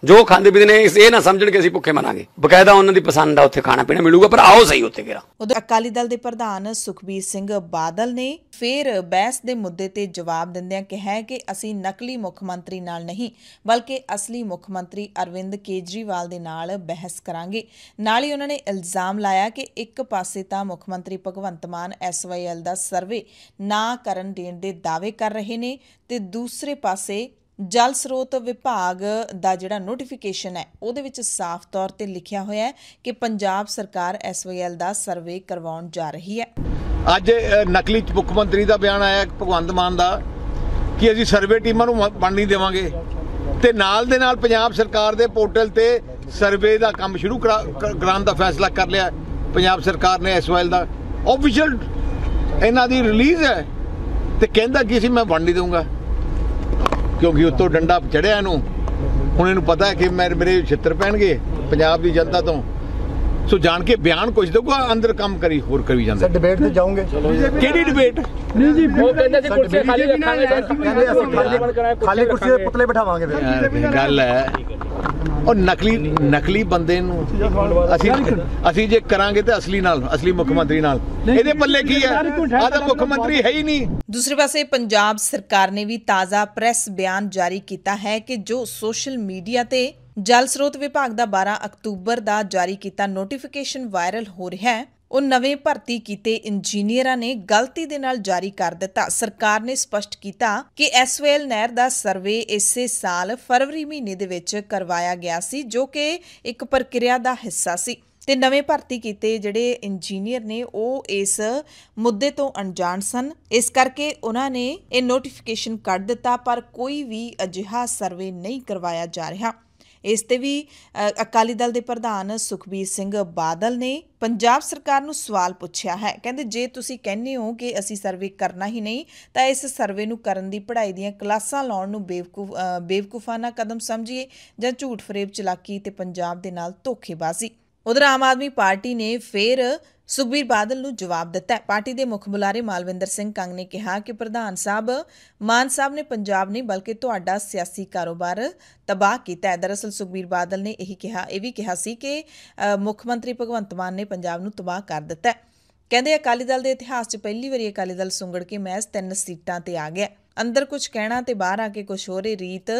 ਜੋ ਖਾਂਦੇ ਪੀਂਦੇ ਨੇ ਇਹ ਨਾ ਸਮਝਣ ਕਿ ਅਸੀਂ ਭੁੱਖੇ ਮਰਾਂਗੇ ਬਕਾਇਦਾ ਉਹਨਾਂ ਦੀ ਪਸੰਦ ਆ ਉੱਥੇ ਖਾਣਾ ਪੀਣਾ ਮਿਲੂਗਾ ਪਰ ਆਓ ਸਹੀ ਉੱਥੇ ਕਿਰਾ ਉਧਰ ਅਕਾਲੀ ਦਲ ਦੇ ਪ੍ਰਧਾਨ ਸੁਖਬੀਰ ਸਿੰਘ ਬਾਦਲ ਨੇ ਫੇਰ ਬਹਿਸ ਦੇ ਮੁੱਦੇ ਤੇ ਜਵਾਬ ਦਿੰਦਿਆਂ ਕਿਹਾ ਕਿ ਅਸੀਂ ਨਕਲੀ ਮੁੱਖ ਮੰਤਰੀ ਨਾਲ ਨਹੀਂ ਬਲਕਿ ਅਸਲੀ ਮੁੱਖ ਮੰਤਰੀ ਅਰਵਿੰਦ ਕੇਜਰੀਵਾਲ ਦੇ ਨਾਲ ਬਹਿਸ ਕਰਾਂਗੇ ਨਾਲ ਹੀ ਉਹਨਾਂ ਨੇ ਇਲਜ਼ਾਮ ਲਾਇਆ ਕਿ ਇੱਕ ਪਾਸੇ ਤਾਂ ਮੁੱਖ ਮੰਤਰੀ ਭਗਵੰਤ ਮਾਨ ਐਸਵਾਈਐਲ ਦਾ ਸਰਵੇ ਨਾ ਕਰਨ ਦੇਣ ਦੇ ਦਾਅਵੇ ਕਰ ਰਹੇ ਨੇ ਤੇ ਦੂਸਰੇ ਪਾਸੇ ਜਲ ਸਰੋਤ ਵਿਭਾਗ ਦਾ ਜਿਹੜਾ ਨੋਟੀਫਿਕੇਸ਼ਨ ਹੈ ਉਹਦੇ ਵਿੱਚ ਸਾਫ਼ ਤੌਰ ਤੇ ਲਿਖਿਆ ਹੋਇਆ ਹੈ ਕਿ ਪੰਜਾਬ ਸਰਕਾਰ ਐਸਵੀਐਲ ਦਾ ਸਰਵੇ ਕਰਵਾਉਣ ਜਾ ਰਹੀ ਹੈ ਅੱਜ ਨਕਲੀ ਮੁੱਖ ਮੰਤਰੀ ਦਾ ਬਿਆਨ ਆਇਆ ਭਗਵੰਤ ਮਾਨ ਦਾ ਕਿ ਅਸੀਂ ਸਰਵੇ ਟੀਮਾਂ ਨੂੰ ਵੰਡ ਨਹੀਂ ਦੇਵਾਂਗੇ ਤੇ ਨਾਲ ਦੇ ਨਾਲ ਪੰਜਾਬ ਸਰਕਾਰ ਦੇ ਪੋਰਟਲ ਤੇ ਸਰਵੇ ਦਾ ਕੰਮ ਸ਼ੁਰੂ ਕਰਾਉਣ ਦਾ ਫੈਸਲਾ ਕਰ ਲਿਆ ਪੰਜਾਬ ਸਰਕਾਰ ਨੇ ਐਸਵੀਐਲ ਦਾ ਆਫੀਸ਼ੀਅਲ ਇਹਨਾਂ ਦੀ ਰਿਲੀਜ਼ ਹੈ ਤੇ ਕਹਿੰਦਾ ਕਿ ਸੀ ਮੈਂ ਵੰਡ ਨਹੀਂ ਦੇਵਾਂਗਾ ਕਿਉਂਕਿ ਉੱਤੋਂ ਡੰਡਾ ਚੜਿਆ ਇਹਨੂੰ ਹੁਣ ਇਹਨੂੰ ਪਤਾ ਹੈ ਕਿ ਮੇਰੇ ਛਿੱਤਰ ਪੈਣਗੇ ਪੰਜਾਬ ਦੀ ਜਨਤਾ ਤੋਂ ਸੋ ਜਾਣ ਕੇ ਬਿਆਨ ਕੁਝ ਦਊਗਾ ਅੰਦਰ ਕੰਮ ਕਰੀ ਹੋਰ ਕਰੀ ਜਾਂਦੇ ਸਰ ਡਿਬੇਟ ਤੇ ਜਾਓਗੇ ਕਿਹੜੀ ਡਿਬੇਟ ਨਹੀਂ ਜੀ ਉਹ ਕਹਿੰਦੇ ਸੀ ਕੁਰਸੀ ਖਾਲੀ ਰੱਖਾਂਗੇ ਕਹਿੰਦੇ ਅਸੀਂ ਖਾਲੀ ਖਾਲੀ ਕੁਰਸੀ ਤੇ ਪੁਤਲੇ ਬਿਠਾਵਾਂਗੇ ਫਿਰ ਗੱਲ ਹੈ ਉਹ ਨਕਲੀ ਨਕਲੀ ਬੰਦੇ ਨੂੰ ਅਸੀਂ ਅਸੀਂ ਜੇ ਕਰਾਂਗੇ ਤੇ ਅਸਲੀ ਨਾਲ ਅਸਲੀ ਮੁੱਖ ਮੰਤਰੀ ਨਾਲ ਇਹਦੇ ਪੱਲੇ ਕੀ ਹੈ ਆ ਤਾਂ ਮੁੱਖ ਮੰਤਰੀ ਹੈ ਹੀ ਨਹੀਂ ਦੂਸਰੇ ਪਾਸੇ ਪੰਜਾਬ ਸਰਕਾਰ ਨੇ ਵੀ ਤਾਜ਼ਾ ਪ੍ਰੈਸ ਬਿਆਨ ਜਾਰੀ ਕੀਤਾ ਹੈ ਕਿ ਜੋ ਸੋਸ਼ਲ ਮੀਡੀਆ ਤੇ ਜਲ ਸਰੋਤ ਵਿਭਾਗ ਦਾ 12 ਅਕਤੂਬਰ ਦਾ ਜਾਰੀ ਕੀਤਾ ਨੋਟੀਫਿਕੇਸ਼ਨ ਵਾਇਰਲ ਹੋ ਰਿਹਾ ਹੈ ਉਹ ਨਵੇਂ ਭਰਤੀ ਕੀਤੇ ਇੰਜੀਨੀਅਰਾਂ ਨੇ ਗਲਤੀ ਦੇ ਨਾਲ ਜਾਰੀ ਕਰ ਦਿੱਤਾ ਸਰਕਾਰ ਨੇ ਸਪਸ਼ਟ ਕੀਤਾ ਕਿ ਐਸਵੇਲ ਨਹਿਰ ਦਾ ਸਰਵੇ ਇਸੇ ਸਾਲ ਫਰਵਰੀ ਮਹੀਨੇ ਦੇ ਵਿੱਚ ਕਰਵਾਇਆ ਗਿਆ ਸੀ ਜੋ ਕਿ ਇੱਕ ਪ੍ਰਕਿਰਿਆ ਦਾ ਹਿੱਸਾ ਸੀ ਤੇ ਨਵੇਂ ਭਰਤੀ ਕੀਤੇ ਜਿਹੜੇ ਇੰਜੀਨੀਅਰ ਨੇ ਉਹ ਇਸ ਮੁੱਦੇ ਤੋਂ ਅਣਜਾਣ ਸਨ ਇਸ ਕਰਕੇ ਉਹਨਾਂ ਨੇ ਇਹ ਨੋਟੀਫਿਕੇਸ਼ਨ ਕੱਢ ਦਿੱਤਾ ਪਰ ਕੋਈ ਵੀ ਅਜਿਹਾ ਸਰਵੇ ਨਹੀਂ ਕਰਵਾਇਆ ਜਾ ਰਿਹਾ ਇਸ ਤੇ ਵੀ ਅਕਾਲੀ ਦਲ ਦੇ ਪ੍ਰਧਾਨ ਸੁਖਬੀਰ ਸਿੰਘ ਬਾਦਲ ਨੇ ਪੰਜਾਬ ਸਰਕਾਰ ਨੂੰ ਸਵਾਲ ਪੁੱਛਿਆ ਹੈ ਕਹਿੰਦੇ ਜੇ ਤੁਸੀਂ ਕਹਿੰਦੇ ਹੋ ਕਿ ਅਸੀਂ ਸਰਵੇ ਕਰਨਾ ਹੀ ਨਹੀਂ ਤਾਂ ਇਸ ਸਰਵੇ ਨੂੰ ਕਰਨ ਦੀ ਪੜ੍ਹਾਈ ਦੀਆਂ ਕਲਾਸਾਂ ਲਾਉਣ ਨੂੰ ਬੇਵਕੂਫ ਬੇਵਕੂਫਾਨਾ ਕਦਮ ਸਮਝੀਏ ਜਾਂ ਝੂਠ ਫਰੇਬ ਚਲਾਕੀ ਤੇ ਪੰਜਾਬ ਦੇ ਨਾਲ ਧੋਖੇਬਾਜ਼ੀ ਉਧਰ ਆਮ ਆਦਮੀ ਪਾਰਟੀ ਨੇ ਫੇਰ ਸੁਖਬੀਰ ਬਾਦਲ ਨੂੰ ਜਵਾਬ ਦਿੱਤਾ ਪਾਰਟੀ ਦੇ ਮੁੱਖ ਬੁਲਾਰੇ ਮਾਲਵਿੰਦਰ ਸਿੰਘ ਕੰਗ ਨੇ ਕਿਹਾ ਕਿ ਪ੍ਰਧਾਨ ਸਾਹਿਬ ਮਾਨ ਸਾਹਿਬ ਨੇ ਪੰਜਾਬ ਨਹੀਂ ਬਲਕਿ ਤੁਹਾਡਾ ਸਿਆਸੀ ਕਾਰੋਬਾਰ ਤਬਾਹ ਕੀਤਾ ਹੈ ਦਰਅਸਲ ਸੁਖਬੀਰ ਬਾਦਲ ਨੇ ਇਹੀ ਕਿਹਾ ਇਹ ਵੀ ਕਿਹਾ ਸੀ ਕਿ ਮੁੱਖ ਮੰਤਰੀ ਭਗਵੰਤ ਮਾਨ ਨੇ ਪੰਜਾਬ ਨੂੰ ਤਬਾਹ ਕਰ ਦਿੱਤਾ ਹੈ ਕਹਿੰਦੇ ਅਕਾਲੀ ਦਲ ਦੇ ਇਤਿਹਾਸ 'ਚ ਪਹਿਲੀ ਵਾਰੀ ਅਕਾਲੀ ਦਲ ਸੁੰਗੜ ਕੇ ਮੈਸ ਤਿੰਨ ਸੀਟਾਂ ਤੇ ਆ ਗਿਆ ਅੰਦਰ ਕੁਝ ਕਹਿਣਾ ਤੇ ਬਾਹਰ ਆ ਕੇ ਕੁਝ ਹੀ ਰੀਤ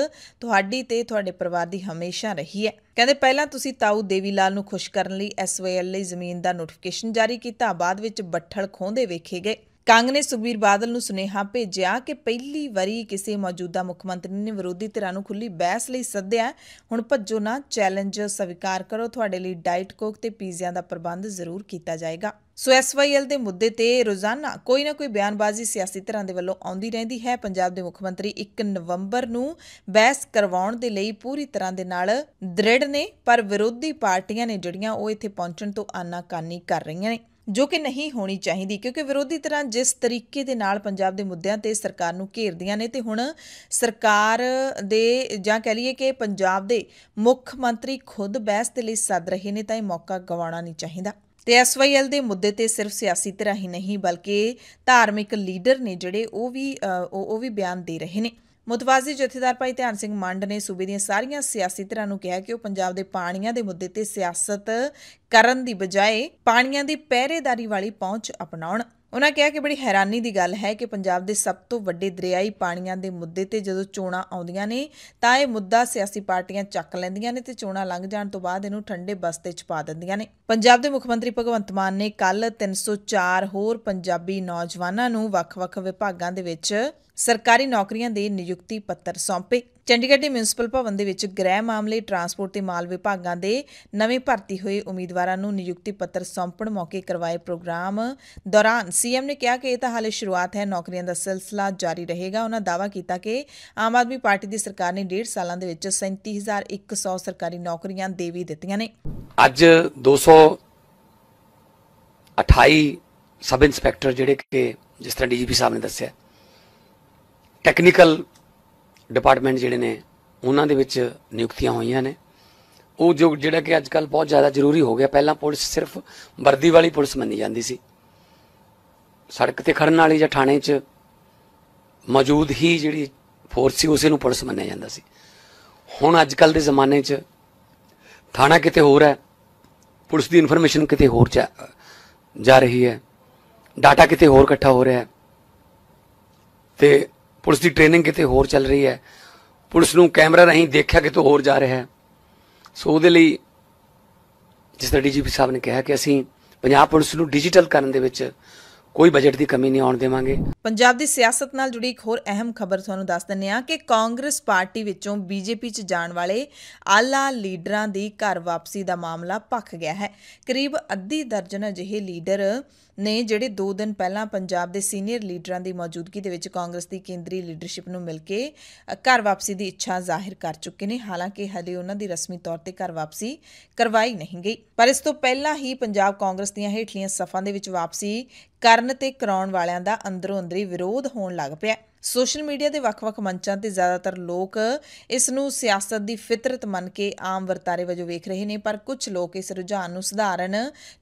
ਤੁਹਾਡੀ ਤੇ ਤੁਹਾਡੇ ਪਰਿਵਾਰ ਦੀ ਹਮੇਸ਼ਾ ਰਹੀ ਹੈ ਕਹਿੰਦੇ ਪਹਿਲਾਂ ਤੁਸੀਂ ਤਾਊ ਦੇਵੀ ਲਾਲ ਨੂੰ ਖੁਸ਼ ਕਰਨ ਲਈ ਐਸਵੀਐਲ ਲਈ ਜ਼ਮੀਨ ਦਾ ਨੋਟੀਫਿਕੇਸ਼ਨ ਜਾਰੀ ਕੀਤਾ ਬਾਅਦ ਵਿੱਚ ਬੱਠਲ ਖੋਂਦੇ ਵੇਖੇ ਗਏ ਕਾਂਗਰਸ ਨੇ ਸੁਖਬੀਰ ਬਾਦਲ ਨੂੰ ਸੁਨੇਹਾ ਭੇਜਿਆ ਕਿ ਪਹਿਲੀ ਵਾਰੀ ਕਿਸੇ ਮੌਜੂਦਾ ਮੁੱਖ ਮੰਤਰੀ ਨੇ ਵਿਰੋਧੀ ਧਿਰਾਂ ਨੂੰ ਖੁੱਲੀ ਬਹਿਸ ਲਈ ਸੱਦਿਆ ਹੁਣ ਭੱਜੋ ਨਾ ਚੈਲੰਜ ਸਵੀਕਾਰ ਕਰੋ ਤੁਹਾਡੇ ਲਈ ਡਾਈਟ ਕੋਕ ਤੇ ਪੀਜ਼ਿਆਂ ਦਾ ਪ੍ਰਬੰਧ ਜ਼ਰੂਰ ਕੀਤਾ ਜਾਏਗਾ ਸੋ ਐਸਵਾਈਐਲ ਦੇ ਮੁੱਦੇ ਤੇ ਰੋਜ਼ਾਨਾ ਕੋਈ ਨਾ ਕੋਈ ਬਿਆਨਬਾਜ਼ੀ ਸਿਆਸੀ ਧਿਰਾਂ ਦੇ ਵੱਲੋਂ ਆਉਂਦੀ ਰਹਿੰਦੀ ਹੈ ਪੰਜਾਬ ਦੇ ਮੁੱਖ ਮੰਤਰੀ 1 ਨਵੰਬਰ ਨੂੰ ਬਹਿਸ ਕਰਵਾਉਣ ਦੇ ਲਈ ਪੂਰੀ ਤਰ੍ਹਾਂ ਦੇ ਨਾਲ ਦ੍ਰਿੜ ਨੇ ਪਰ ਵਿਰੋਧੀ ਪਾਰਟੀਆਂ ਨੇ ਜਿਹੜੀਆਂ ਉਹ ਇੱਥੇ ਪਹੁੰਚਣ ਤੋਂ ਆਨਾਕਾਨੀ ਕਰ ਰਹੀਆਂ ਨੇ ਜੋ ਕਿ ਨਹੀਂ ਹੋਣੀ ਚਾਹੀਦੀ ਕਿਉਂਕਿ ਵਿਰੋਧੀ ਤਰ੍ਹਾਂ ਜਿਸ ਤਰੀਕੇ ਦੇ ਨਾਲ ਪੰਜਾਬ ਦੇ ਮੁੱਦਿਆਂ ਤੇ ਸਰਕਾਰ ਨੂੰ ਘੇਰਦੀਆਂ ਨੇ ਤੇ ਹੁਣ ਸਰਕਾਰ ਦੇ ਜਾਂ ਕਹਿ ਲਈਏ ਕਿ ਪੰਜਾਬ ਦੇ ਮੁੱਖ ਮੰਤਰੀ ਖੁਦ ਬਹਿਸ ਦੇ ਲਈ ਸੱਦ ਰਹੇ ਨੇ ਤਾਂ ਇਹ ਮੌਕਾ ਗਵਾਉਣਾ ਨਹੀਂ ਚਾਹੀਦਾ ਤੇ ਐਸਵਾਈਐਲ ਦੇ ਮੁੱਦੇ ਤੇ ਸਿਰਫ ਸਿਆਸੀ ਤਰ੍ਹਾਂ ਹੀ ਨਹੀਂ ਬਲਕਿ ਧਾਰਮਿਕ ਲੀਡਰ ਨੇ ਜਿਹੜੇ ਉਹ ਵੀ ਉਹ ਵੀ ਬਿਆਨ ਦੇ ਰਹੇ ਨੇ ਮੁਤਵਾਜ਼ੀ ਜਥੇਦਾਰ ਭਾਈ ਧਿਆਨ ਸਿੰਘ ਮੰਡ ਨੇ ਸੂਬੇ ਦੀਆਂ ਸਾਰੀਆਂ ਸਿਆਸੀ ਧਿਰਾਂ ਨੂੰ ਕਿਹਾ ਕਿ ਉਹ ਪੰਜਾਬ ਦੇ ਪਾਣੀਆਂ ਦੇ ਮੁੱਦੇ ਤੇ ਸਿਆਸਤ ਕਰਨ ਦੀ ਬਜਾਏ ਪਾਣੀਆਂ ਦੀ ਪਹਿਰੇਦਾਰੀ ਵਾਲੀ ਪਹੁੰਚ ਅਪਣਾਉਣ ਉਹਨਾਂ ਕਿਹਾ ਕਿ ਬੜੀ ਹੈਰਾਨੀ ਦੀ ਗੱਲ ਹੈ ਕਿ ਪੰਜਾਬ ਦੇ ਸਭ ਤੋਂ ਵੱਡੇ ਦਰਿਆਈ ਪਾਣੀਆਂ ਦੇ ਮੁੱਦੇ ਤੇ ਜਦੋਂ ਚੋਣਾਂ ਆਉਂਦੀਆਂ ਨੇ ਤਾਂ ਇਹ ਮੁੱਦਾ ਸਿਆਸੀ ਪਾਰਟੀਆਂ ਚੱਕ ਲੈਂਦੀਆਂ ਨੇ ਤੇ ਚੋਣਾਂ ਲੰਘ ਜਾਣ ਤੋਂ ਬਾਅਦ ਇਹਨੂੰ ਠੰਡੇ ਬਸਤੇ 'ਚ ਪਾ ਦਿੰਦੀਆਂ ਨੇ ਪੰਜਾਬ ਦੇ ਮੁੱਖ ਮੰਤਰੀ ਭਗਵੰਤ ਮਾਨ ਨੇ ਕੱਲ 304 ਹੋਰ ਪੰਜਾਬੀ ਨੌਜਵਾਨਾਂ ਨੂੰ ਵੱਖ-ਵੱਖ ਵਿਭਾਗਾਂ ਦੇ ਵਿੱਚ ਸਰਕਾਰੀ ਨੌਕਰੀਆਂ ਦੇ ਨਿਯੁਕਤੀ ਪੱਤਰ ਸੌਂਪੇ ਚੰਡੀਗੜ੍ਹ ਦੇ ਮਿਊਨਿਸਪਲ ਭਵਨ ਦੇ ਵਿੱਚ ਗ੍ਰਹਿ ਮਾਮਲੇ ਟਰਾਂਸਪੋਰਟ ਤੇ ਮਾਲ ਵਿਭਾਗਾਂ ਦੇ ਨਵੇਂ ਭਰਤੀ ਹੋਏ ਉਮੀਦਵਾਰਾਂ ਨੂੰ ਨਿਯੁਕਤੀ ਪੱਤਰ ਸੌਂਪਣ ਮੌਕੇ ਕਰਵਾਏ ਪ੍ਰੋਗਰਾਮ ਦੌਰਾਨ ਸੀਐਮ ਨੇ ਕਿਹਾ ਕਿ ਇਹ ਤਾਂ ਹਾਲੇ ਸ਼ੁਰੂਆਤ ਹੈ ਨੌਕਰੀਆਂ ਦਾ ਸਿਲਸਿਲਾ ਜਾਰੀ ਰਹੇਗਾ ਉਹਨਾਂ ਦਾਵਾ ਕੀਤਾ ਕਿ ਆਮ ਆਦਮੀ ਪਾਰਟੀ ਦੀ ਸਰਕਾਰ ਨੇ 1.5 ਸਾਲਾਂ ਦੇ ਵਿੱਚ 37100 ਸਰਕਾਰੀ ਨੌਕਰੀਆਂ ਦੇ ਵੀ ਦਿੱਤੀਆਂ ਨੇ ਅੱਜ 200 28 ਸਬ ਇੰਸਪੈਕਟਰ ਜਿਹੜੇ ਕਿ ਜਿਸ ਤਰ੍ਹਾਂ ਡੀਜੀਪੀ ਸਾਹਿਬ ਨੇ ਦੱਸਿਆ ਟੈਕਨੀਕਲ ਡਿਪਾਰਟਮੈਂਟ ਜਿਹੜੇ ਨੇ ਉਹਨਾਂ ਦੇ ਵਿੱਚ ਨਿਯੁਕਤੀਆਂ ਹੋਈਆਂ ਨੇ ਉਹ ਜੋ ਜਿਹੜਾ ਕਿ ਅੱਜ ਕੱਲ ਬਹੁਤ ਜ਼ਿਆਦਾ ਜ਼ਰੂਰੀ ਹੋ ਗਿਆ ਪਹਿਲਾਂ ਪੁਲਿਸ ਸਿਰਫ ਵਰਦੀ ਵਾਲੀ ਪੁਲਿਸ ਮੰਨੀ ਜਾਂਦੀ ਸੀ ਸੜਕ ਤੇ ਖੜਨ ਵਾਲੀ ਜਾਂ ਥਾਣੇ 'ਚ ਮੌਜੂਦ ਹੀ ਜਿਹੜੀ ਫੋਰਸ ਸੀ ਉਸੇ ਨੂੰ ਪੁਲਿਸ ਮੰਨਿਆ ਜਾਂਦਾ ਸੀ ਹੁਣ ਅੱਜ ਕੱਲ ਦੇ ਜ਼ਮਾਨੇ 'ਚ ਥਾਣਾ ਕਿਤੇ ਹੋਰ ਹੈ ਪੁਲਿਸ ਦੀ ਇਨਫੋਰਮੇਸ਼ਨ ਕਿਤੇ ਹੋਰ ਜਾ ਰਹੀ ਹੈ ਡਾਟਾ ਕਿਤੇ ਹੋਰ ਇਕੱਠਾ ਹੋ ਰਿਹਾ ਹੈ ਤੇ ਪੁਲਿਸ ਦੀ ਟ੍ਰੇਨਿੰਗ ਕਿਤੇ ਹੋਰ ਚੱਲ ਰਹੀ ਹੈ ਪੁਲਿਸ ਨੂੰ ਕੈਮਰਾ ਨਹੀਂ ਦੇਖਿਆ ਕਿਤੇ ਹੋਰ ਜਾ ਰਿਹਾ ਹੈ ਸੋ ਉਹਦੇ ਲਈ ਜਿਸ ਤਰ੍ਹਾਂ ਡੀਜੀਪੀ ਸਾਹਿਬ ਨੇ ਕਿਹਾ ਕਿ ਅਸੀਂ ਪੰਜਾਬ ਪੁਲਿਸ ਨੂੰ ਡਿਜੀਟਲ ਕਰਨ ਦੇ ਵਿੱਚ ਕੋਈ ਬਜਟ ਦੀ ਕਮੀ ਨਹੀਂ ਆਉਣ ਦੇਵਾਂਗੇ ਪੰਜਾਬ ਦੀ ਸਿਆਸਤ ਨਾਲ ਜੁੜੀ ਇੱਕ ਹੋਰ ਅਹਿਮ ਖਬਰ ਤੁਹਾਨੂੰ ਦੱਸ ਦਿੰਨੇ ਆ ਕਿ ਕਾਂਗਰਸ ਪਾਰਟੀ ਵਿੱਚੋਂ ਬੀਜੇਪੀ 'ਚ ਜਾਣ ਵਾਲੇ ਆਲਾ ਲੀਡਰਾਂ ਦੀ ਘਰ ਵਾਪਸੀ ਦਾ ਮਾਮਲਾ ਪੱਕ ਗਿਆ ਹੈ ਕਰੀਬ ਅੱਧੀ ਦਰਜਨ ਅਜਿਹੇ ਲੀਡਰ ਨੇ ਜਿਹੜੇ 2 ਦਿਨ ਪਹਿਲਾਂ ਪੰਜਾਬ ਦੇ ਸੀਨੀਅਰ ਲੀਡਰਾਂ ਦੀ ਮੌਜੂਦਗੀ ਦੇ ਵਿੱਚ ਕਾਂਗਰਸ ਦੀ ਕੇਂਦਰੀ ਲੀਡਰਸ਼ਿਪ ਨੂੰ ਮਿਲ ਕੇ ਘਰ ਵਾਪਸੀ ਦੀ ਇੱਛਾ ਜ਼ਾਹਿਰ ਕਰ ਚੁੱਕੇ ਨੇ ਹਾਲਾਂਕਿ ਹਲੇ ਉਹਨਾਂ ਦੀ ਰਸਮੀ ਤੌਰ ਤੇ ਘਰ ਵਾਪਸੀ ਕਰਵਾਈ ਨਹੀਂ ਗਈ ਪਰ ਇਸ ਤੋਂ ਪਹਿਲਾਂ ਹੀ ਪੰਜਾਬ ਕਾਂਗਰਸ ਦੀਆਂ ਹੇਠਲੀਆਂ ਸਫਾਂ ਦੇ ਵਿੱਚ ਵਾਪਸੀ ਕਰਨ ਤੇ ਕਰਾਉਣ ਵਾਲਿਆਂ ਦਾ ਅੰਦਰੋਂ ਅੰਦਰੀ ਵਿਰੋਧ ਹੋਣ ਲੱਗ ਪਿਆ ਸੋਸ਼ਲ ਮੀਡੀਆ ਦੇ ਵੱਖ-ਵੱਖ ਮੰਚਾਂ ਤੇ ਜ਼ਿਆਦਾਤਰ ਲੋਕ ਇਸ ਨੂੰ ਸਿਆਸਤ ਦੀ ਫਿਤਰਤ ਮੰਨ ਕੇ ਆਮ ਵਰਤਾਰੇ ਵਜੋਂ ਵੇਖ ਰਹੇ ਨੇ ਪਰ ਕੁਝ ਲੋਕ ਇਸ ਰੁਝਾਨ ਨੂੰ ਸਧਾਰਨ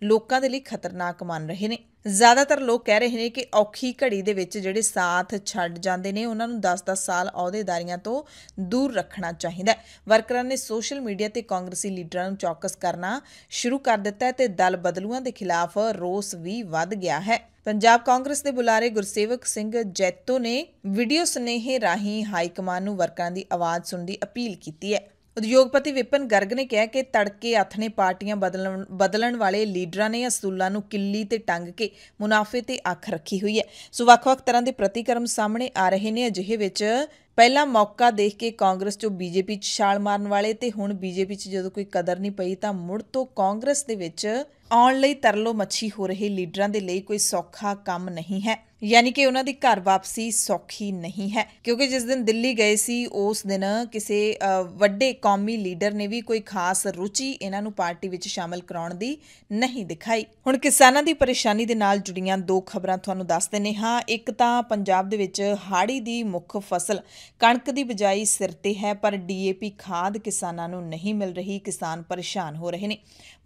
ਲੋਕਾਂ ਦੇ ਲਈ ਖਤਰਨਾਕ ਮੰਨ ਰਹੇ ਨੇ ਜ਼ਿਆਦਾਤਰ ਲੋਕ ਕਹਿ ਰਹੇ ਨੇ ਕਿ ਔਖੀ ਘੜੀ ਦੇ ਵਿੱਚ ਜਿਹੜੇ ਸਾਥ ਛੱਡ ਜਾਂਦੇ ਨੇ ਉਹਨਾਂ ਨੂੰ 10-10 ਸਾਲ ਅਹੁਦੇਦਾਰੀਆਂ ਤੋਂ ਦੂਰ ਰੱਖਣਾ ਚਾਹੀਦਾ ਹੈ ਵਰਕਰਾਂ ਨੇ ਸੋਸ਼ਲ ਮੀਡੀਆ ਤੇ ਕਾਂਗਰਸੀ ਲੀਡਰਾਂ ਨੂੰ ਚੌਕਸ ਕਰਨਾ ਸ਼ੁਰੂ ਕਰ ਦਿੱਤਾ ਹੈ ਤੇ ਦਲ ਬਦਲੂਆਂ ਦੇ ਖਿਲਾਫ ਰੋਸ ਵੀ ਵੱਧ ਗਿਆ ਹੈ ਪੰਜਾਬ ਕਾਂਗਰਸ ਦੇ ਬੁਲਾਰੇ ਗੁਰਸੇਵਕ ਸਿੰਘ ਜੈਤੋ ਨੇ ਵੀਡੀਓ ਸੁਨੇਹੇ ਰਾਹੀਂ ਹਾਈ ਕਮਾਨ ਨੂੰ ਵਰਕਰਾਂ ਦੀ ਆਵਾਜ਼ ਸੁਣਨ ਦੀ ਅਪੀਲ ਕੀਤੀ ਹੈ ਉਦਯੋਗਪਤੀ ਵਿਪਨ ਗਰਗ ਨੇ ਕਿਹਾ ਕਿ ਤੜਕੇ ਆਥਣੇ ਪਾਰਟੀਆਂ ਬਦਲਣ ਬਦਲਣ ਵਾਲੇ ਲੀਡਰਾਂ ਨੇ ਅਸੂਲਾਂ ਨੂੰ ਕਿੱਲੀ ਤੇ ਟੰਗ ਕੇ ਮੁਨਾਫੇ ਤੇ ਅੱਖ ਰੱਖੀ ਹੋਈ ਹੈ ਸੋ ਵੱਖ-ਵੱਖ ਤਰ੍ਹਾਂ ਦੇ ਪ੍ਰਤੀਕਰਮ ਸਾਹਮਣੇ ਆ ਰਹੇ ਨੇ ਅਜਿਹੇ ਵਿੱਚ ਪਹਿਲਾ ਮੌਕਾ ਦੇਖ ਕੇ ਕਾਂਗਰਸ ਚੋਂ ਬੀਜੇਪੀ 'ਚ ਛਾਲ ਮਾਰਨ ਵਾਲੇ ਤੇ ਹੁਣ ਬੀਜੇਪੀ 'ਚ ਜਦੋਂ ਕੋਈ ਕਦਰ ਨਹੀਂ ਪਈ ਤਾਂ ਮੁੜ ਤੋਂ ਕਾਂਗਰਸ ਦੇ ਵਿੱਚ ਆਉਣ ਲਈ ਤਰਲੋ ਮੱਛੀ ਹੋ ਰਹੇ ਲੀਡਰਾਂ ਦੇ ਲਈ ਕੋਈ ਸੌਖਾ ਕੰਮ ਨਹੀਂ ਹੈ ਯਾਨੀ ਕਿ ਉਹਨਾਂ ਦੀ ਘਰ ਵਾਪਸੀ ਸੌਖੀ ਨਹੀਂ ਹੈ ਕਿਉਂਕਿ ਜਿਸ ਦਿਨ ਦਿੱਲੀ ਗਏ ਸੀ ਉਸ ਦਿਨ ਕਿਸੇ ਵੱਡੇ ਕੌਮੀ ਲੀਡਰ ਨੇ ਵੀ ਕੋਈ ਖਾਸ ਰੁਚੀ ਇਹਨਾਂ ਨੂੰ ਪਾਰਟੀ ਵਿੱਚ ਸ਼ਾਮਲ ਕਰਾਉਣ ਦੀ ਨਹੀਂ ਦਿਖਾਈ ਹੁਣ ਕਿਸਾਨਾਂ ਦੀ ਪਰੇਸ਼ਾਨੀ ਦੇ ਨਾਲ ਜੁੜੀਆਂ ਦੋ ਖਬਰਾਂ ਤੁਹਾਨੂੰ ਦੱਸ ਦਿੰਨੇ ਹਾਂ ਇੱਕ ਤਾਂ ਪੰਜਾਬ ਦੇ ਵਿੱਚ ਹਾੜੀ ਦੀ ਮੁੱਖ ਫਸਲ ਕਣਕ ਦੀ ਬਜਾਈ ਸਿਰ ਤੇ ਹੈ ਪਰ ਡੀਏਪੀ ਖਾਦ ਕਿਸਾਨਾਂ ਨੂੰ ਨਹੀਂ ਮਿਲ ਰਹੀ ਕਿਸਾਨ ਪਰੇਸ਼ਾਨ ਹੋ ਰਹੇ ਨੇ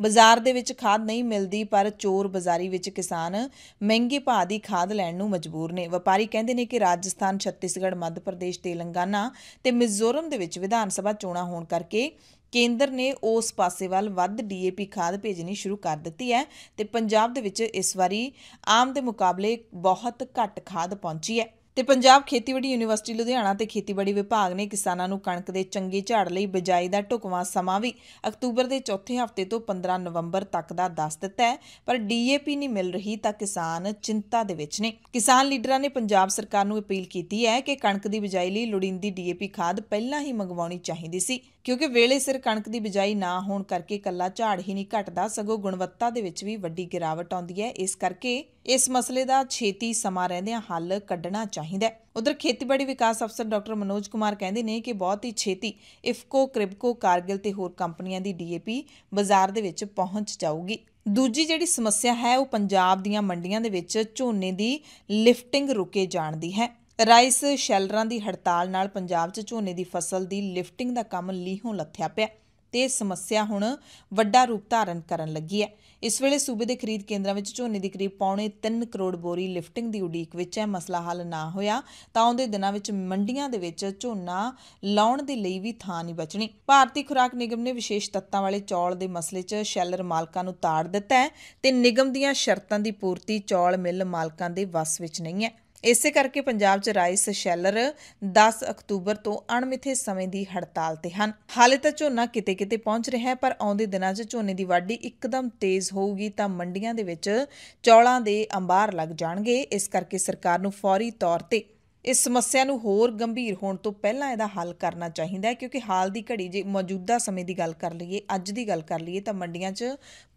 ਬਾਜ਼ਾਰ ਦੇ ਵਿੱਚ ਖਾਦ ਨਹੀਂ ਮਿਲਦੀ ਪਰ ਚੋਰ ਬਾਜ਼ਾਰੀ ਵਿੱਚ ਕਿਸਾਨ ਮਹਿੰਗੇ ਭਾਅ ਦੀ ਖਾਦ ਲੈਣ ਨੂੰ ਮਜਬੂਰ ਨੇ ਵਪਾਰੀ ਕਹਿੰਦੇ ਨੇ ਕਿ ਰਾਜਸਥਾਨ ਛੱਤੀਸਗੜ੍ਹ ਮੱਧ ਪ੍ਰਦੇਸ਼ ਤੇਲੰਗਾਨਾ ਤੇ ਮਿਜ਼ੋਰਮ ਦੇ ਵਿੱਚ ਵਿਧਾਨ ਸਭਾ ਚੋਣਾਂ ਹੋਣ ਕਰਕੇ ਕੇਂਦਰ ਨੇ ਉਸ ਪਾਸੇ ਵੱਲ ਵੱਧ ਡੀਏਪੀ ਖਾਦ ਭੇਜਣੀ ਸ਼ੁਰੂ ਕਰ ਦਿੱਤੀ ਹੈ ਤੇ ਪੰਜਾਬ ਦੇ ਵਿੱਚ ਇਸ ਵਾਰੀ ਆਮ ਦੇ ਮੁਕਾਬਲੇ ਬਹੁਤ ਘੱਟ ਖਾਦ ਪਹੁੰਚੀ ਹੈ ਤੇ ਪੰਜਾਬ ਖੇਤੀਬਾੜੀ ਯੂਨੀਵਰਸਿਟੀ ਲੁਧਿਆਣਾ ਤੇ ਖੇਤੀਬਾੜੀ ਵਿਭਾਗ ਨੇ ਕਿਸਾਨਾਂ ਨੂੰ ਕਣਕ ਦੇ ਚੰਗੇ ਝਾੜ ਲਈ ਬਿਜਾਈ ਦਾ ਢੁਕਵਾਂ ਸਮਾਂ ਵੀ ਅਕਤੂਬਰ ਦੇ ਚੌਥੇ ਹਫ਼ਤੇ ਤੋਂ 15 ਨਵੰਬਰ ਤੱਕ ਦਾ ਦੱਸ ਦਿੱਤਾ ਹੈ ਪਰ ਡੀਏਪੀ ਨਹੀਂ ਮਿਲ ਰਹੀ ਤਾਂ ਕਿਸਾਨ ਚਿੰਤਾ ਦੇ ਵਿੱਚ ਨੇ ਕਿਸਾਨ ਲੀਡਰਾਂ ਨੇ ਪੰਜਾਬ ਸਰਕਾਰ ਨੂੰ ਅਪੀਲ ਕੀਤੀ ਹੈ ਕਿ ਕਣਕ ਦੀ ਬਿਜਾਈ ਲਈ ਲੋੜੀਂਦੀ ਡੀਏਪੀ ਖਾਦ ਪਹਿਲਾਂ ਹੀ ਮੰਗਵਾਉਣੀ ਚਾਹੀਦੀ ਸੀ ਕਿਉਂਕਿ ਵੇਲੇ ਸਿਰ ਕਣਕ ਦੀ ਬਿਜਾਈ ਨਾ ਹੋਣ ਕਰਕੇ ਕੱਲਾ ਝਾੜ ਹੀ ਨਹੀਂ ਘਟਦਾ ਸਗੋਂ ਗੁਣਵੱਤਾ ਦੇ ਵਿੱਚ ਵੀ ਵੱਡੀ ਗਿਰਾਵਟ ਆਉਂਦੀ ਹੈ ਇਸ ਕਰਕੇ ਇਸ ਮਸਲੇ ਦਾ ਛੇਤੀ ਸਮਾਂ ਰਹਿੰਦਿਆਂ ਹੱਲ ਕੱਢਣਾ ਚਾਹੀਦਾ ਚਾਹੀਦਾ ਹੈ ਉਧਰ ਖੇਤੀਬਾੜੀ ਵਿਕਾਸ ਅਫਸਰ ਡਾਕਟਰ ਮਨੋਜ ਕੁਮਾਰ ਕਹਿੰਦੇ ਨੇ ਕਿ ਬਹੁਤ ਹੀ ਛੇਤੀ ਇਫਕੋ ਕ੍ਰਿਬਕੋ ਕਾਰਗਿਲ ਤੇ ਹੋਰ ਕੰਪਨੀਆਂ ਦੀ ਡੀਏਪੀ ਬਾਜ਼ਾਰ ਦੇ ਵਿੱਚ ਪਹੁੰਚ ਜਾਊਗੀ ਦੂਜੀ ਜਿਹੜੀ ਸਮੱਸਿਆ ਹੈ ਉਹ ਪੰਜਾਬ ਦੀਆਂ ਮੰਡੀਆਂ ਦੇ ਵਿੱਚ ਝੋਨੇ ਦੀ ਲਿਫਟਿੰਗ ਰੁਕੇ ਜਾਣ ਦੀ ਹੈ ਰਾਈਸ ਸ਼ੈਲਰਾਂ ਦੀ ਹੜਤਾਲ ਨਾਲ ਪੰਜਾਬ 'ਚ ਝੋਨੇ ਦੀ ਫਸਲ ਦੀ ਲਿਫਟਿੰਗ ਦਾ ਕੰਮ ਲੀਹੋਂ ਲੱਥਿਆ ਪਿਆ ਤੇ ਸਮੱਸਿਆ ਹੁਣ ਵੱਡਾ ਰੂਪ ਧਾਰਨ ਕਰਨ ਲੱਗੀ ਹੈ ਇਸ ਵੇਲੇ ਸੂਬੇ ਦੇ ਖਰੀਦ ਕੇਂਦਰਾਂ ਵਿੱਚ ਝੋਨੇ ਦੀ ਕਰੀਬ ਪੌਣੇ 3 ਕਰੋੜ ਬੋਰੀ ਲਿਫਟਿੰਗ ਦੀ ਉਡੀਕ ਵਿੱਚ ਹੈ ਮਸਲਾ ਹੱਲ ਨਾ ਹੋਇਆ ਤਾਂ ਆਉਂਦੇ ਦਿਨਾਂ ਵਿੱਚ ਮੰਡੀਆਂ ਦੇ ਵਿੱਚ ਝੋਨਾ ਲਾਉਣ ਦੇ ਲਈ ਵੀ ਥਾਂ ਨਹੀਂ ਬਚਣੀ ਭਾਰਤੀ ਖੁਰਾਕ ਨਿਗਮ ਨੇ ਵਿਸ਼ੇਸ਼ ਤੱਤਾਂ ਵਾਲੇ ਚੌਲ ਦੇ ਮਸਲੇ 'ਚ ਸ਼ੈਲਰ ਮਾਲਕਾਂ ਨੂੰ ਤਾੜ ਦਿੱਤਾ ਹੈ ਤੇ ਨਿਗਮ ਦੀਆਂ ਸ਼ਰਤਾਂ ਦੀ ਪੂਰਤੀ ਚੌਲ ਮਿੱਲ ਮਾਲਕਾਂ ਦੇ ਵੱਸ ਵਿੱਚ ਨਹੀਂ ਹੈ ਇਸੇ ਕਰਕੇ ਪੰਜਾਬ 'ਚ ਰਾਈਸ ਸ਼ੈਲਰ 10 ਅਕਤੂਬਰ ਤੋਂ ਅਣਮਿੱਥੇ ਸਮੇਂ ਦੀ ਹੜਤਾਲ ਤੇ ਹਨ ਹਾਲੇ ਤਾਂ ਝੋਨਾ ਕਿਤੇ-ਕਿਤੇ ਪਹੁੰਚ ਰਿਹਾ ਹੈ ਪਰ ਆਉਂਦੇ ਦਿਨਾਂ 'ਚ ਝੋਨੇ ਦੀ ਵਾਢੀ ਇੱਕਦਮ ਤੇਜ਼ ਹੋਊਗੀ ਤਾਂ ਮੰਡੀਆਂ ਦੇ ਵਿੱਚ ਚੌਲਾਂ ਦੇ ਅੰਬਾਰ ਲੱਗ ਜਾਣਗੇ ਇਸ ਕਰਕੇ ਸਰਕਾਰ ਨੂੰ ਫੌਰੀ ਤੌਰ ਤੇ ਇਸ ਸਮੱਸਿਆ ਨੂੰ ਹੋਰ ਗੰਭੀਰ ਹੋਣ ਤੋਂ ਪਹਿਲਾਂ ਇਹਦਾ ਹੱਲ ਕਰਨਾ ਚਾਹੀਦਾ ਹੈ ਕਿਉਂਕਿ ਹਾਲ ਦੀ ਘੜੀ ਜੇ ਮੌਜੂਦਾ ਸਮੇਂ ਦੀ ਗੱਲ ਕਰ ਲਈਏ ਅੱਜ ਦੀ ਗੱਲ ਕਰ ਲਈਏ ਤਾਂ ਮੰਡੀਆਂ 'ਚ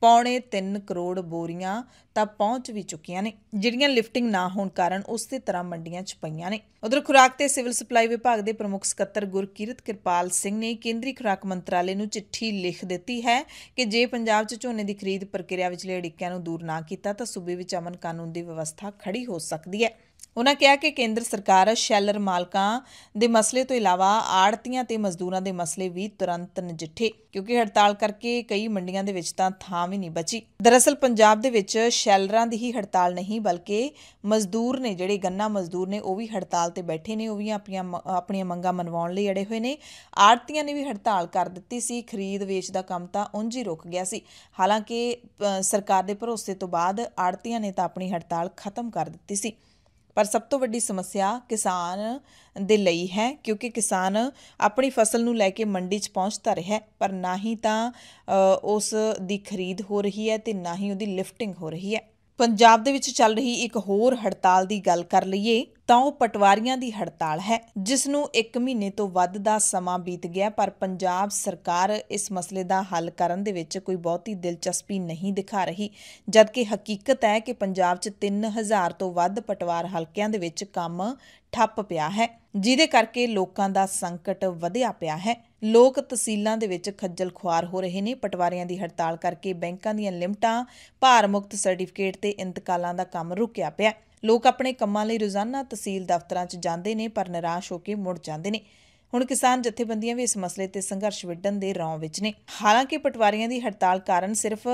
ਪੌਣੇ 3 ਕਰੋੜ ਬੋਰੀਆਂ ਤਾਂ ਪਹੁੰਚ ਵੀ ਚੁੱਕੀਆਂ ਨੇ ਜਿਹੜੀਆਂ ਲਿਫਟਿੰਗ ਨਾ ਹੋਣ ਕਾਰਨ ਉਸੇ ਤਰ੍ਹਾਂ ਮੰਡੀਆਂ 'ਚ ਪਈਆਂ ਨੇ ਉਧਰ ਖੁਰਾਕ ਤੇ ਸਿਵਲ ਸਪਲਾਈ ਵਿਭਾਗ ਦੇ ਪ੍ਰਮੁੱਖ ਸਕੱਤਰ ਗੁਰਕੀਰਤ ਕਿਰਪਾਲ ਸਿੰਘ ਨੇ ਕੇਂਦਰੀ ਖੁਰਾਕ ਮੰਤਰਾਲੇ ਨੂੰ ਚਿੱਠੀ ਲਿਖ ਦਿੱਤੀ ਹੈ ਕਿ ਜੇ ਪੰਜਾਬ 'ਚ ਝੋਨੇ ਦੀ ਖਰੀਦ ਪ੍ਰਕਿਰਿਆ ਵਿੱਚ ਅੜਿੱਕਿਆਂ ਨੂੰ ਦੂਰ ਨਾ ਕੀਤਾ ਤਾਂ ਸੂਬੇ ਵਿੱਚ ਅਮਨ ਕਾਨੂੰਨ ਦੀ ਵਿਵਸਥਾ ਖੜੀ ਹੋ ਸਕਦੀ ਹੈ ਉਹਨਾਂ ਕਿਹਾ ਕਿ ਕੇਂਦਰ ਸਰਕਾਰ ਸ਼ੈਲਰ ਮਾਲਕਾਂ ਦੇ ਮਸਲੇ ਤੋਂ ਇਲਾਵਾ ਆੜਤੀਆਂ ਤੇ ਮਜ਼ਦੂਰਾਂ ਦੇ ਮਸਲੇ ਵੀ ਤੁਰੰਤ ਨਜਿੱਠੇ ਕਿਉਂਕਿ ਹੜਤਾਲ ਕਰਕੇ ਕਈ ਮੰਡੀਆਂ ਦੇ ਵਿੱਚ ਤਾਂ ਥਾਂ ਵੀ ਨਹੀਂ ਬਚੀ ਦਰਅਸਲ ਪੰਜਾਬ ਦੇ ਵਿੱਚ ਸ਼ੈਲਰਾਂ ਦੀ ਹੀ ਹੜਤਾਲ ਨਹੀਂ ਬਲਕਿ ਮਜ਼ਦੂਰ ਨੇ ਜਿਹੜੇ ਗੰਨਾ ਮਜ਼ਦੂਰ ਨੇ ਉਹ ਵੀ ਹੜਤਾਲ ਤੇ ਬੈਠੇ ਨੇ ਉਹ ਵੀ ਆਪਣੀਆਂ ਆਪਣੀਆਂ ਮੰਗਾਂ ਮਨਵਾਉਣ ਲਈ ਅੜੇ ਹੋਏ ਨੇ ਆੜਤੀਆਂ ਨੇ ਵੀ ਹੜਤਾਲ ਕਰ ਦਿੱਤੀ ਸੀ ਖਰੀਦ ਵੇਚ ਦਾ ਕੰਮ ਤਾਂ ਉਂਝ ਹੀ ਰੁਕ ਗਿਆ ਸੀ ਹਾਲਾਂਕਿ ਸਰਕਾਰ ਦੇ ਭਰੋਸੇ ਤੋਂ ਬਾਅਦ ਆੜਤੀਆਂ ਨੇ ਤਾਂ ਆਪਣੀ ਹੜਤਾਲ ਖਤਮ ਕਰ ਦਿੱਤੀ ਸੀ ਪਰ ਸਭ ਤੋਂ ਵੱਡੀ ਸਮੱਸਿਆ ਕਿਸਾਨ ਦੇ ਲਈ ਹੈ ਕਿਉਂਕਿ ਕਿਸਾਨ ਆਪਣੀ ਫਸਲ ਨੂੰ ਲੈ ਕੇ ਮੰਡੀ 'ਚ ਪਹੁੰਚਦਾ ਰਿਹਾ ਪਰ ਨਾ ਹੀ ਤਾਂ ਉਸ ਦੀ ਖਰੀਦ ਹੋ ਰਹੀ ਹੈ ਤੇ ਨਾ ਹੀ ਉਹਦੀ ਲਿਫਟਿੰਗ ਹੋ ਰਹੀ ਹੈ ਪੰਜਾਬ ਦੇ ਵਿੱਚ ਚੱਲ ਰਹੀ ਇੱਕ ਹੋਰ ਹੜਤਾਲ ਦੀ ਗੱਲ ਕਰ ਲਈਏ ਤਾਂ ਉਹ ਪਟਵਾਰੀਆਂ ਦੀ ਹੜਤਾਲ ਹੈ ਜਿਸ ਨੂੰ 1 ਮਹੀਨੇ ਤੋਂ ਵੱਧ ਦਾ ਸਮਾਂ ਬੀਤ ਗਿਆ ਪਰ ਪੰਜਾਬ ਸਰਕਾਰ ਇਸ ਮਸਲੇ ਦਾ ਹੱਲ ਕਰਨ ਦੇ ਵਿੱਚ ਕੋਈ ਬਹੁਤੀ ਦਿਲਚਸਪੀ ਨਹੀਂ ਦਿਖਾ ਰਹੀ ਜਦਕਿ ਹਕੀਕਤ ਹੈ ਕਿ ਪੰਜਾਬ 'ਚ 3000 ਤੋਂ ਵੱਧ ਪਟਵਾਰ ਹਲਕਿਆਂ ਦੇ ਵਿੱਚ ਕੰਮ ਠੱਪ ਪਿਆ ਹੈ ਜਿਹਦੇ ਕਰਕੇ ਲੋਕਾਂ ਦਾ ਸੰਕਟ ਵਧਿਆ ਪਿਆ ਹੈ ਲੋਕ ਤਹਿਸੀਲਾਂ ਦੇ ਵਿੱਚ ਖੱਜਲ ਖੁਆਰ ਹੋ ਰਹੇ ਨੇ ਪਟਵਾਰੀਆਂ ਦੀ ਹੜਤਾਲ ਕਰਕੇ ਬੈਂਕਾਂ ਦੀਆਂ ਲਿਮਟਾਂ ਭਾਰ ਮੁਕਤ ਸਰਟੀਫਿਕੇਟ ਤੇ ਇੰਤਕਾਲਾਂ ਦਾ ਕੰਮ ਰੁਕਿਆ ਪਿਆ ਲੋਕ ਆਪਣੇ ਕੰਮਾਂ ਲਈ ਰੋਜ਼ਾਨਾ ਤਹਿਸੀਲ ਦਫ਼ਤਰਾਂ 'ਚ ਜਾਂਦੇ ਨੇ ਪਰ ਨਿਰਾਸ਼ ਹੋ ਕੇ ਮੁੜ ਜਾਂਦੇ ਨੇ ਹੁਣ ਕਿਸਾਨ ਜਥੇਬੰਦੀਆਂ ਵੀ ਇਸ ਮਸਲੇ ਤੇ ਸੰਘਰਸ਼ ਵਿੱਢਣ ਦੇ ਰੌਂ ਵਿੱਚ ਨੇ ਹਾਲਾਂਕਿ ਪਟਵਾਰੀਆਂ ਦੀ ਹੜਤਾਲ ਕਾਰਨ ਸਿਰਫ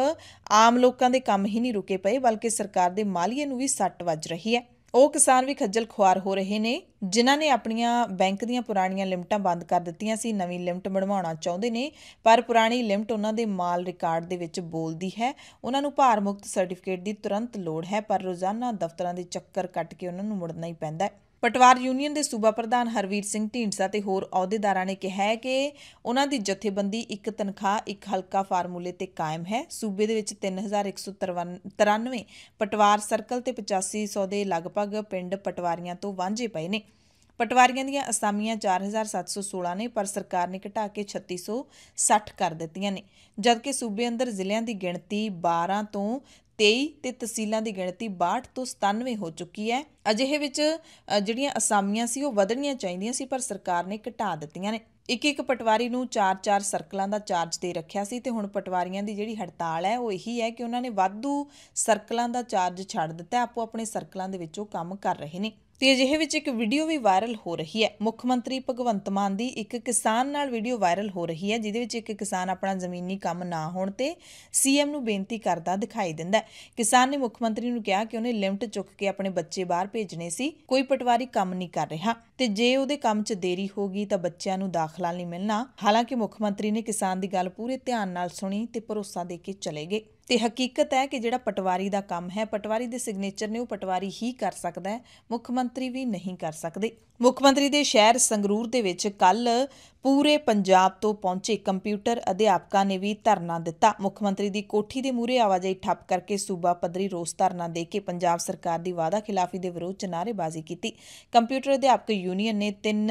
ਆਮ ਲੋਕਾਂ ਦੇ ਕੰਮ ਹੀ ਨਹੀਂ ਰੁਕੇ ਪਏ ਬਲਕਿ ਸਰਕਾਰ ਦੇ ਮਾਲੀਏ ਨੂੰ ਵੀ ਸੱਟ ਵੱਜ ਰਹੀ ਹੈ ਉਹ ਕਿਸਾਨ ਵੀ ਖੱਜਲ ਖੁਆਰ ਹੋ ਰਹੇ ਨੇ ਜਿਨ੍ਹਾਂ ਨੇ ਆਪਣੀਆਂ ਬੈਂਕ ਦੀਆਂ ਪੁਰਾਣੀਆਂ ਲਿਮਟਾਂ ਬੰਦ ਕਰ ਦਿੱਤੀਆਂ ਸੀ ਨਵੀਂ ਲਿਮਟ ਬਣਵਾਉਣਾ ਚਾਹੁੰਦੇ ਨੇ ਪਰ ਪੁਰਾਣੀ ਲਿਮਟ ਉਹਨਾਂ ਦੇ ਮਾਲ ਰਿਕਾਰਡ ਦੇ ਵਿੱਚ ਬੋਲਦੀ ਹੈ ਉਹਨਾਂ ਨੂੰ ਭਾਰ ਮੁਕਤ ਸਰਟੀਫਿਕੇਟ ਦੀ ਤੁਰੰਤ ਲੋੜ ਹੈ ਪਰ ਰੋਜ਼ਾਨਾ ਦਫ਼ਤਰਾਂ ਦੇ ਚੱਕਰ ਕੱਟ ਕੇ ਉਹਨਾਂ ਨੂੰ ਮੁੜਨਾ ਹੀ ਪੈਂਦਾ ਹੈ ਪਟਵਾਰ ਯੂਨੀਅਨ ਦੇ ਸੂਬਾ ਪ੍ਰਧਾਨ ਹਰਵੀਰ ਸਿੰਘ ਢੀਂਡਸਾ ਤੇ ਹੋਰ ਅਹੁਦੇਦਾਰਾਂ ਨੇ ਕਿਹਾ ਹੈ ਕਿ ਉਹਨਾਂ ਦੀ ਜਥੇਬੰਦੀ ਇੱਕ ਤਨਖਾਹ ਇੱਕ ਹਲਕਾ ਫਾਰਮੂਲੇ ਤੇ ਕਾਇਮ ਹੈ ਸੂਬੇ ਦੇ ਵਿੱਚ 3193 ਪਟਵਾਰ ਸਰਕਲ ਤੇ 8500 ਦੇ ਲਗਭਗ ਪਿੰਡ ਪਟਵਾਰੀਆਂ ਤੋਂ ਵਾਂਝੇ ਪਏ ਨੇ ਪਟਵਾਰੀਆਂ ਦੀਆਂ ਅਸਾਮੀਆਂ 4716 ਨੇ ਪਰ ਸਰਕਾਰ ਨੇ ਘਟਾ ਕੇ 3660 ਕਰ ਦਿੱਤੀਆਂ ਨੇ ਜਦਕਿ ਸੂਬੇ ਅੰਦਰ ਜ਼ਿਲ੍ਹਿਆਂ ਦੀ ਗਿਣਤੀ 12 ਤੋਂ 23 ਤੇ ਤਹਿਸੀਲਾਂ ਦੀ ਗਿਣਤੀ 62 ਤੋਂ 97 ਹੋ ਚੁੱਕੀ ਹੈ ਅਜਿਹੇ ਵਿੱਚ ਜਿਹੜੀਆਂ ਅਸਾਮੀਆਂ ਸੀ ਉਹ ਵਧਣੀਆਂ ਚਾਹੀਦੀਆਂ ਸੀ ਪਰ ਸਰਕਾਰ ਨੇ ਘਟਾ ਦਿੱਤੀਆਂ ਨੇ ਇੱਕ ਇੱਕ ਪਟਵਾਰੀ ਨੂੰ 4-4 ਸਰਕਲਾਂ ਦਾ ਚਾਰਜ ਦੇ ਰੱਖਿਆ ਸੀ ਤੇ ਹੁਣ ਪਟਵਾਰੀਆਂ ਦੀ ਜਿਹੜੀ ਹੜਤਾਲ ਹੈ ਉਹ ਇਹੀ ਹੈ ਕਿ ਉਹਨਾਂ ਨੇ ਵਾਧੂ ਸਰਕਲਾਂ ਦਾ ਚਾਰਜ ਛੱਡ ਦਿੱਤਾ ਆਪੋ ਆਪਣੇ ਸਰਕਲਾਂ ਦੇ ਵਿੱਚ ਉਹ ਕੰਮ ਕਰ ਰਹੇ ਨੇ ਤੇ ਅਜਿਹੇ ਵਿੱਚ ਇੱਕ ਵੀਡੀਓ ਵੀ ਵਾਇਰਲ ਹੋ ਰਹੀ ਹੈ ਮੁੱਖ ਮੰਤਰੀ ਭਗਵੰਤ ਮਾਨ ਦੀ ਇੱਕ ਕਿਸਾਨ ਨਾਲ ਵੀਡੀਓ ਵਾਇਰਲ ਹੋ ਰਹੀ ਹੈ ਜਿਹਦੇ ਵਿੱਚ ਇੱਕ ਕਿਸਾਨ ਆਪਣਾ ਜ਼ਮੀਨੀ ਕੰਮ ਨਾ ਹੋਣ ਤੇ ਸੀਐਮ ਨੂੰ ਬੇਨਤੀ ਕਰਦਾ ਦਿਖਾਈ ਦਿੰਦਾ ਕਿਸਾਨ ਨੇ ਮੁੱਖ ਮੰਤਰੀ ਨੂੰ ਕਿਹਾ ਕਿ ਉਹਨੇ ਲਿਮਟ ਚੁੱਕ ਕੇ ਆਪਣੇ ਬੱਚੇ ਬਾਹਰ ਭੇਜਣੇ ਸੀ ਕੋਈ ਪਟਵਾਰੀ ਕੰਮ ਨਹੀਂ ਕਰ ਰਿਹਾ ਤੇ ਜੇ ਉਹਦੇ ਕੰਮ 'ਚ ਦੇਰੀ ਹੋ ਗਈ ਤਾਂ ਬੱਚਿਆਂ ਨੂੰ ਦਾਖਲਾ ਨਹੀਂ ਮਿਲਣਾ ਹਾਲਾਂਕਿ ਮੁੱਖ ਮੰਤਰੀ ਨੇ ਕਿਸਾਨ ਦੀ ਗੱਲ ਪੂਰੇ ਧਿਆਨ ਨਾਲ ਸੁਣੀ ਤੇ ਭਰੋਸਾ ਦੇ ਕੇ ਚਲੇ ਗਏ ਤੇ ਹਕੀਕਤ ਹੈ ਕਿ ਜਿਹੜਾ ਪਟਵਾਰੀ ਦਾ ਕੰਮ ਹੈ ਪਟਵਾਰੀ ਦੇ ਸਿਗਨੇਚਰ ਨੇ ਉਹ ਪਟਵਾਰੀ ਹੀ ਕਰ ਸਕਦਾ ਹੈ ਮੁੱਖ ਮੰਤਰੀ ਵੀ ਨਹੀਂ ਕਰ ਸਕਦੇ ਮੁੱਖ ਮੰਤਰੀ ਦੇ ਸ਼ਹਿਰ ਸੰਗਰੂਰ ਦੇ ਵਿੱਚ ਕੱਲ ਪੂਰੇ ਪੰਜਾਬ ਤੋਂ ਪਹੁੰਚੇ ਕੰਪਿਊਟਰ ਅਧਿਆਪਕਾਂ ਨੇ ਵੀ ਧਰਨਾ ਦਿੱਤਾ ਮੁੱਖ ਮੰਤਰੀ ਦੀ ਕੋਠੀ ਦੇ ਮੂਹਰੇ ਆਵਾਜਾਈ ਠੱਪ ਕਰਕੇ ਸੂਬਾ ਪੱਧਰੀ ਰੋਸ ਧਰਨਾ ਦੇ ਕੇ ਪੰਜਾਬ ਸਰਕਾਰ ਦੀ ਵਾਅਦਾ ਖਿਲਾਫੀ ਦੇ ਵਿਰੋਧ 'ਚ ਨਾਰੇਬਾਜ਼ੀ ਕੀਤੀ ਕੰਪਿਊਟਰ ਅਧਿਆਪਕ ਯੂਨੀਅਨ ਨੇ 3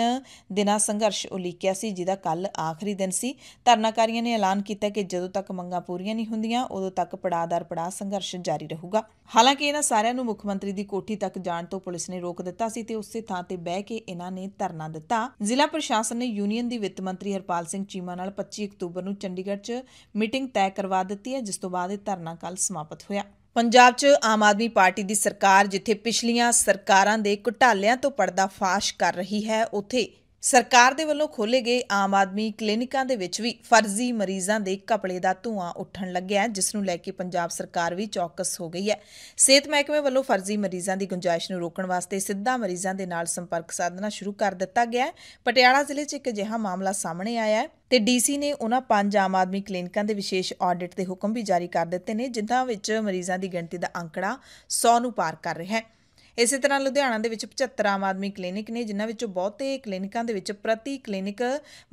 ਦਿਨਾਂ ਸੰਘਰਸ਼ ਉਲੀਕਿਆ ਸੀ ਜਿਹਦਾ ਕੱਲ ਆਖਰੀ ਦਿਨ ਸੀ ਧਰਨਾਕਾਰੀਆਂ ਨੇ ਐਲਾਨ ਕੀਤਾ ਕਿ ਜਦੋਂ ਤੱਕ ਮੰਗਾਂ ਪੂਰੀਆਂ ਨਹੀਂ ਹੁੰਦੀਆਂ ਉਦੋਂ ਤੱਕ ਪੜਾਅਦਾਰ ਪੜਾਅ ਸੰਘਰਸ਼ ਜਾਰੀ ਰਹੂਗਾ ਹਾਲਾਂਕਿ ਇਹਨਾਂ ਸਾਰਿਆਂ ਨੂੰ ਮੁੱਖ ਮੰਤਰੀ ਦੀ ਕੋਠੀ ਤੱਕ ਜਾਣ ਤੋਂ ਪੁਲਿਸ ਨੇ ਰੋਕ ਦਿੱਤਾ ਸੀ ਤੇ ਉਸੇ ਥਾਂ ਤੇ ਬਹਿ ਕੇ ਇਹਨਾਂ ਨੇ ਧਰਨਾ ਦਿੱਤਾ ਜ਼ਿਲ੍ਹਾ ਪ੍ਰਸ਼ਾਸਨ ਨੇ ਯੂਨੀਅਨ ਦੀ ਕੇਂਦਰੀ ਵਿੱਤ ਮੰਤਰੀ ਹਰਪਾਲ ਸਿੰਘ ਚੀਮਾ ਨਾਲ 25 ਅਕਤੂਬਰ ਨੂੰ ਚੰਡੀਗੜ੍ਹ 'ਚ ਮੀਟਿੰਗ ਤੈਅ ਕਰਵਾ ਦਿੱਤੀ ਹੈ ਜਿਸ ਤੋਂ ਬਾਅਦ ਇਹ ਧਰਨਾ ਕੱਲ ਸਮਾਪਤ ਹੋਇਆ ਪੰਜਾਬ 'ਚ ਆਮ ਆਦਮੀ ਪਾਰਟੀ ਦੀ ਸਰਕਾਰ ਜਿੱਥੇ ਪਿਛਲੀਆਂ ਸਰਕਾਰਾਂ ਦੇ ਘੁਟਾਲਿਆਂ ਤੋਂ ਪਰਦਾ ਫਾਸ਼ ਕਰ ਰਹੀ ਹੈ ਉਥੇ ਸਰਕਾਰ ਦੇ ਵੱਲੋਂ ਖੋਲੇ ਗਏ ਆਮ ਆਦਮੀ ਕਲੀਨਿਕਾਂ ਦੇ ਵਿੱਚ ਵੀ ਫਰਜ਼ੀ ਮਰੀਜ਼ਾਂ ਦੇ ਕਪੜੇ ਦਾ ਧੂਆਂ ਉੱਠਣ ਲੱਗਿਆ ਜਿਸ ਨੂੰ ਲੈ ਕੇ ਪੰਜਾਬ ਸਰਕਾਰ ਵੀ ਚੌਕਸ ਹੋ ਗਈ ਹੈ ਸਿਹਤ ਮਹਿਕਮੇ ਵੱਲੋਂ ਫਰਜ਼ੀ ਮਰੀਜ਼ਾਂ ਦੀ ਗੁੰਜਾਇਸ਼ ਨੂੰ ਰੋਕਣ ਵਾਸਤੇ ਸਿੱਧਾ ਮਰੀਜ਼ਾਂ ਦੇ ਨਾਲ ਸੰਪਰਕ ਸਾਧਨਾ ਸ਼ੁਰੂ ਕਰ ਦਿੱਤਾ ਗਿਆ ਪਟਿਆਲਾ ਜ਼ਿਲ੍ਹੇ 'ਚ ਇੱਕ ਅਜਿਹਾ ਮਾਮਲਾ ਸਾਹਮਣੇ ਆਇਆ ਹੈ ਤੇ ਡੀਸੀ ਨੇ ਉਹਨਾਂ ਪੰਜ ਆਮ ਆਦਮੀ ਕਲੀਨਿਕਾਂ ਦੇ ਵਿਸ਼ੇਸ਼ ਆਡਿਟ ਦੇ ਹੁਕਮ ਵੀ ਜਾਰੀ ਕਰ ਦਿੱਤੇ ਨੇ ਜਿਨ੍ਹਾਂ ਵਿੱਚ ਮਰੀਜ਼ਾਂ ਦੀ ਗਿਣਤੀ ਦਾ ਅੰਕੜਾ 100 ਨੂੰ ਪਾਰ ਕਰ ਰਿਹਾ ਹੈ ਇਸੇ ਤਰ੍ਹਾਂ ਲੁਧਿਆਣਾ ਦੇ ਵਿੱਚ 75 ਆਮ ਆਦਮੀ ਕਲੀਨਿਕ ਨੇ ਜਿਨ੍ਹਾਂ ਵਿੱਚੋਂ ਬਹੁਤੇ ਕਲੀਨਿਕਾਂ ਦੇ ਵਿੱਚ ਪ੍ਰਤੀ ਕਲੀਨਿਕ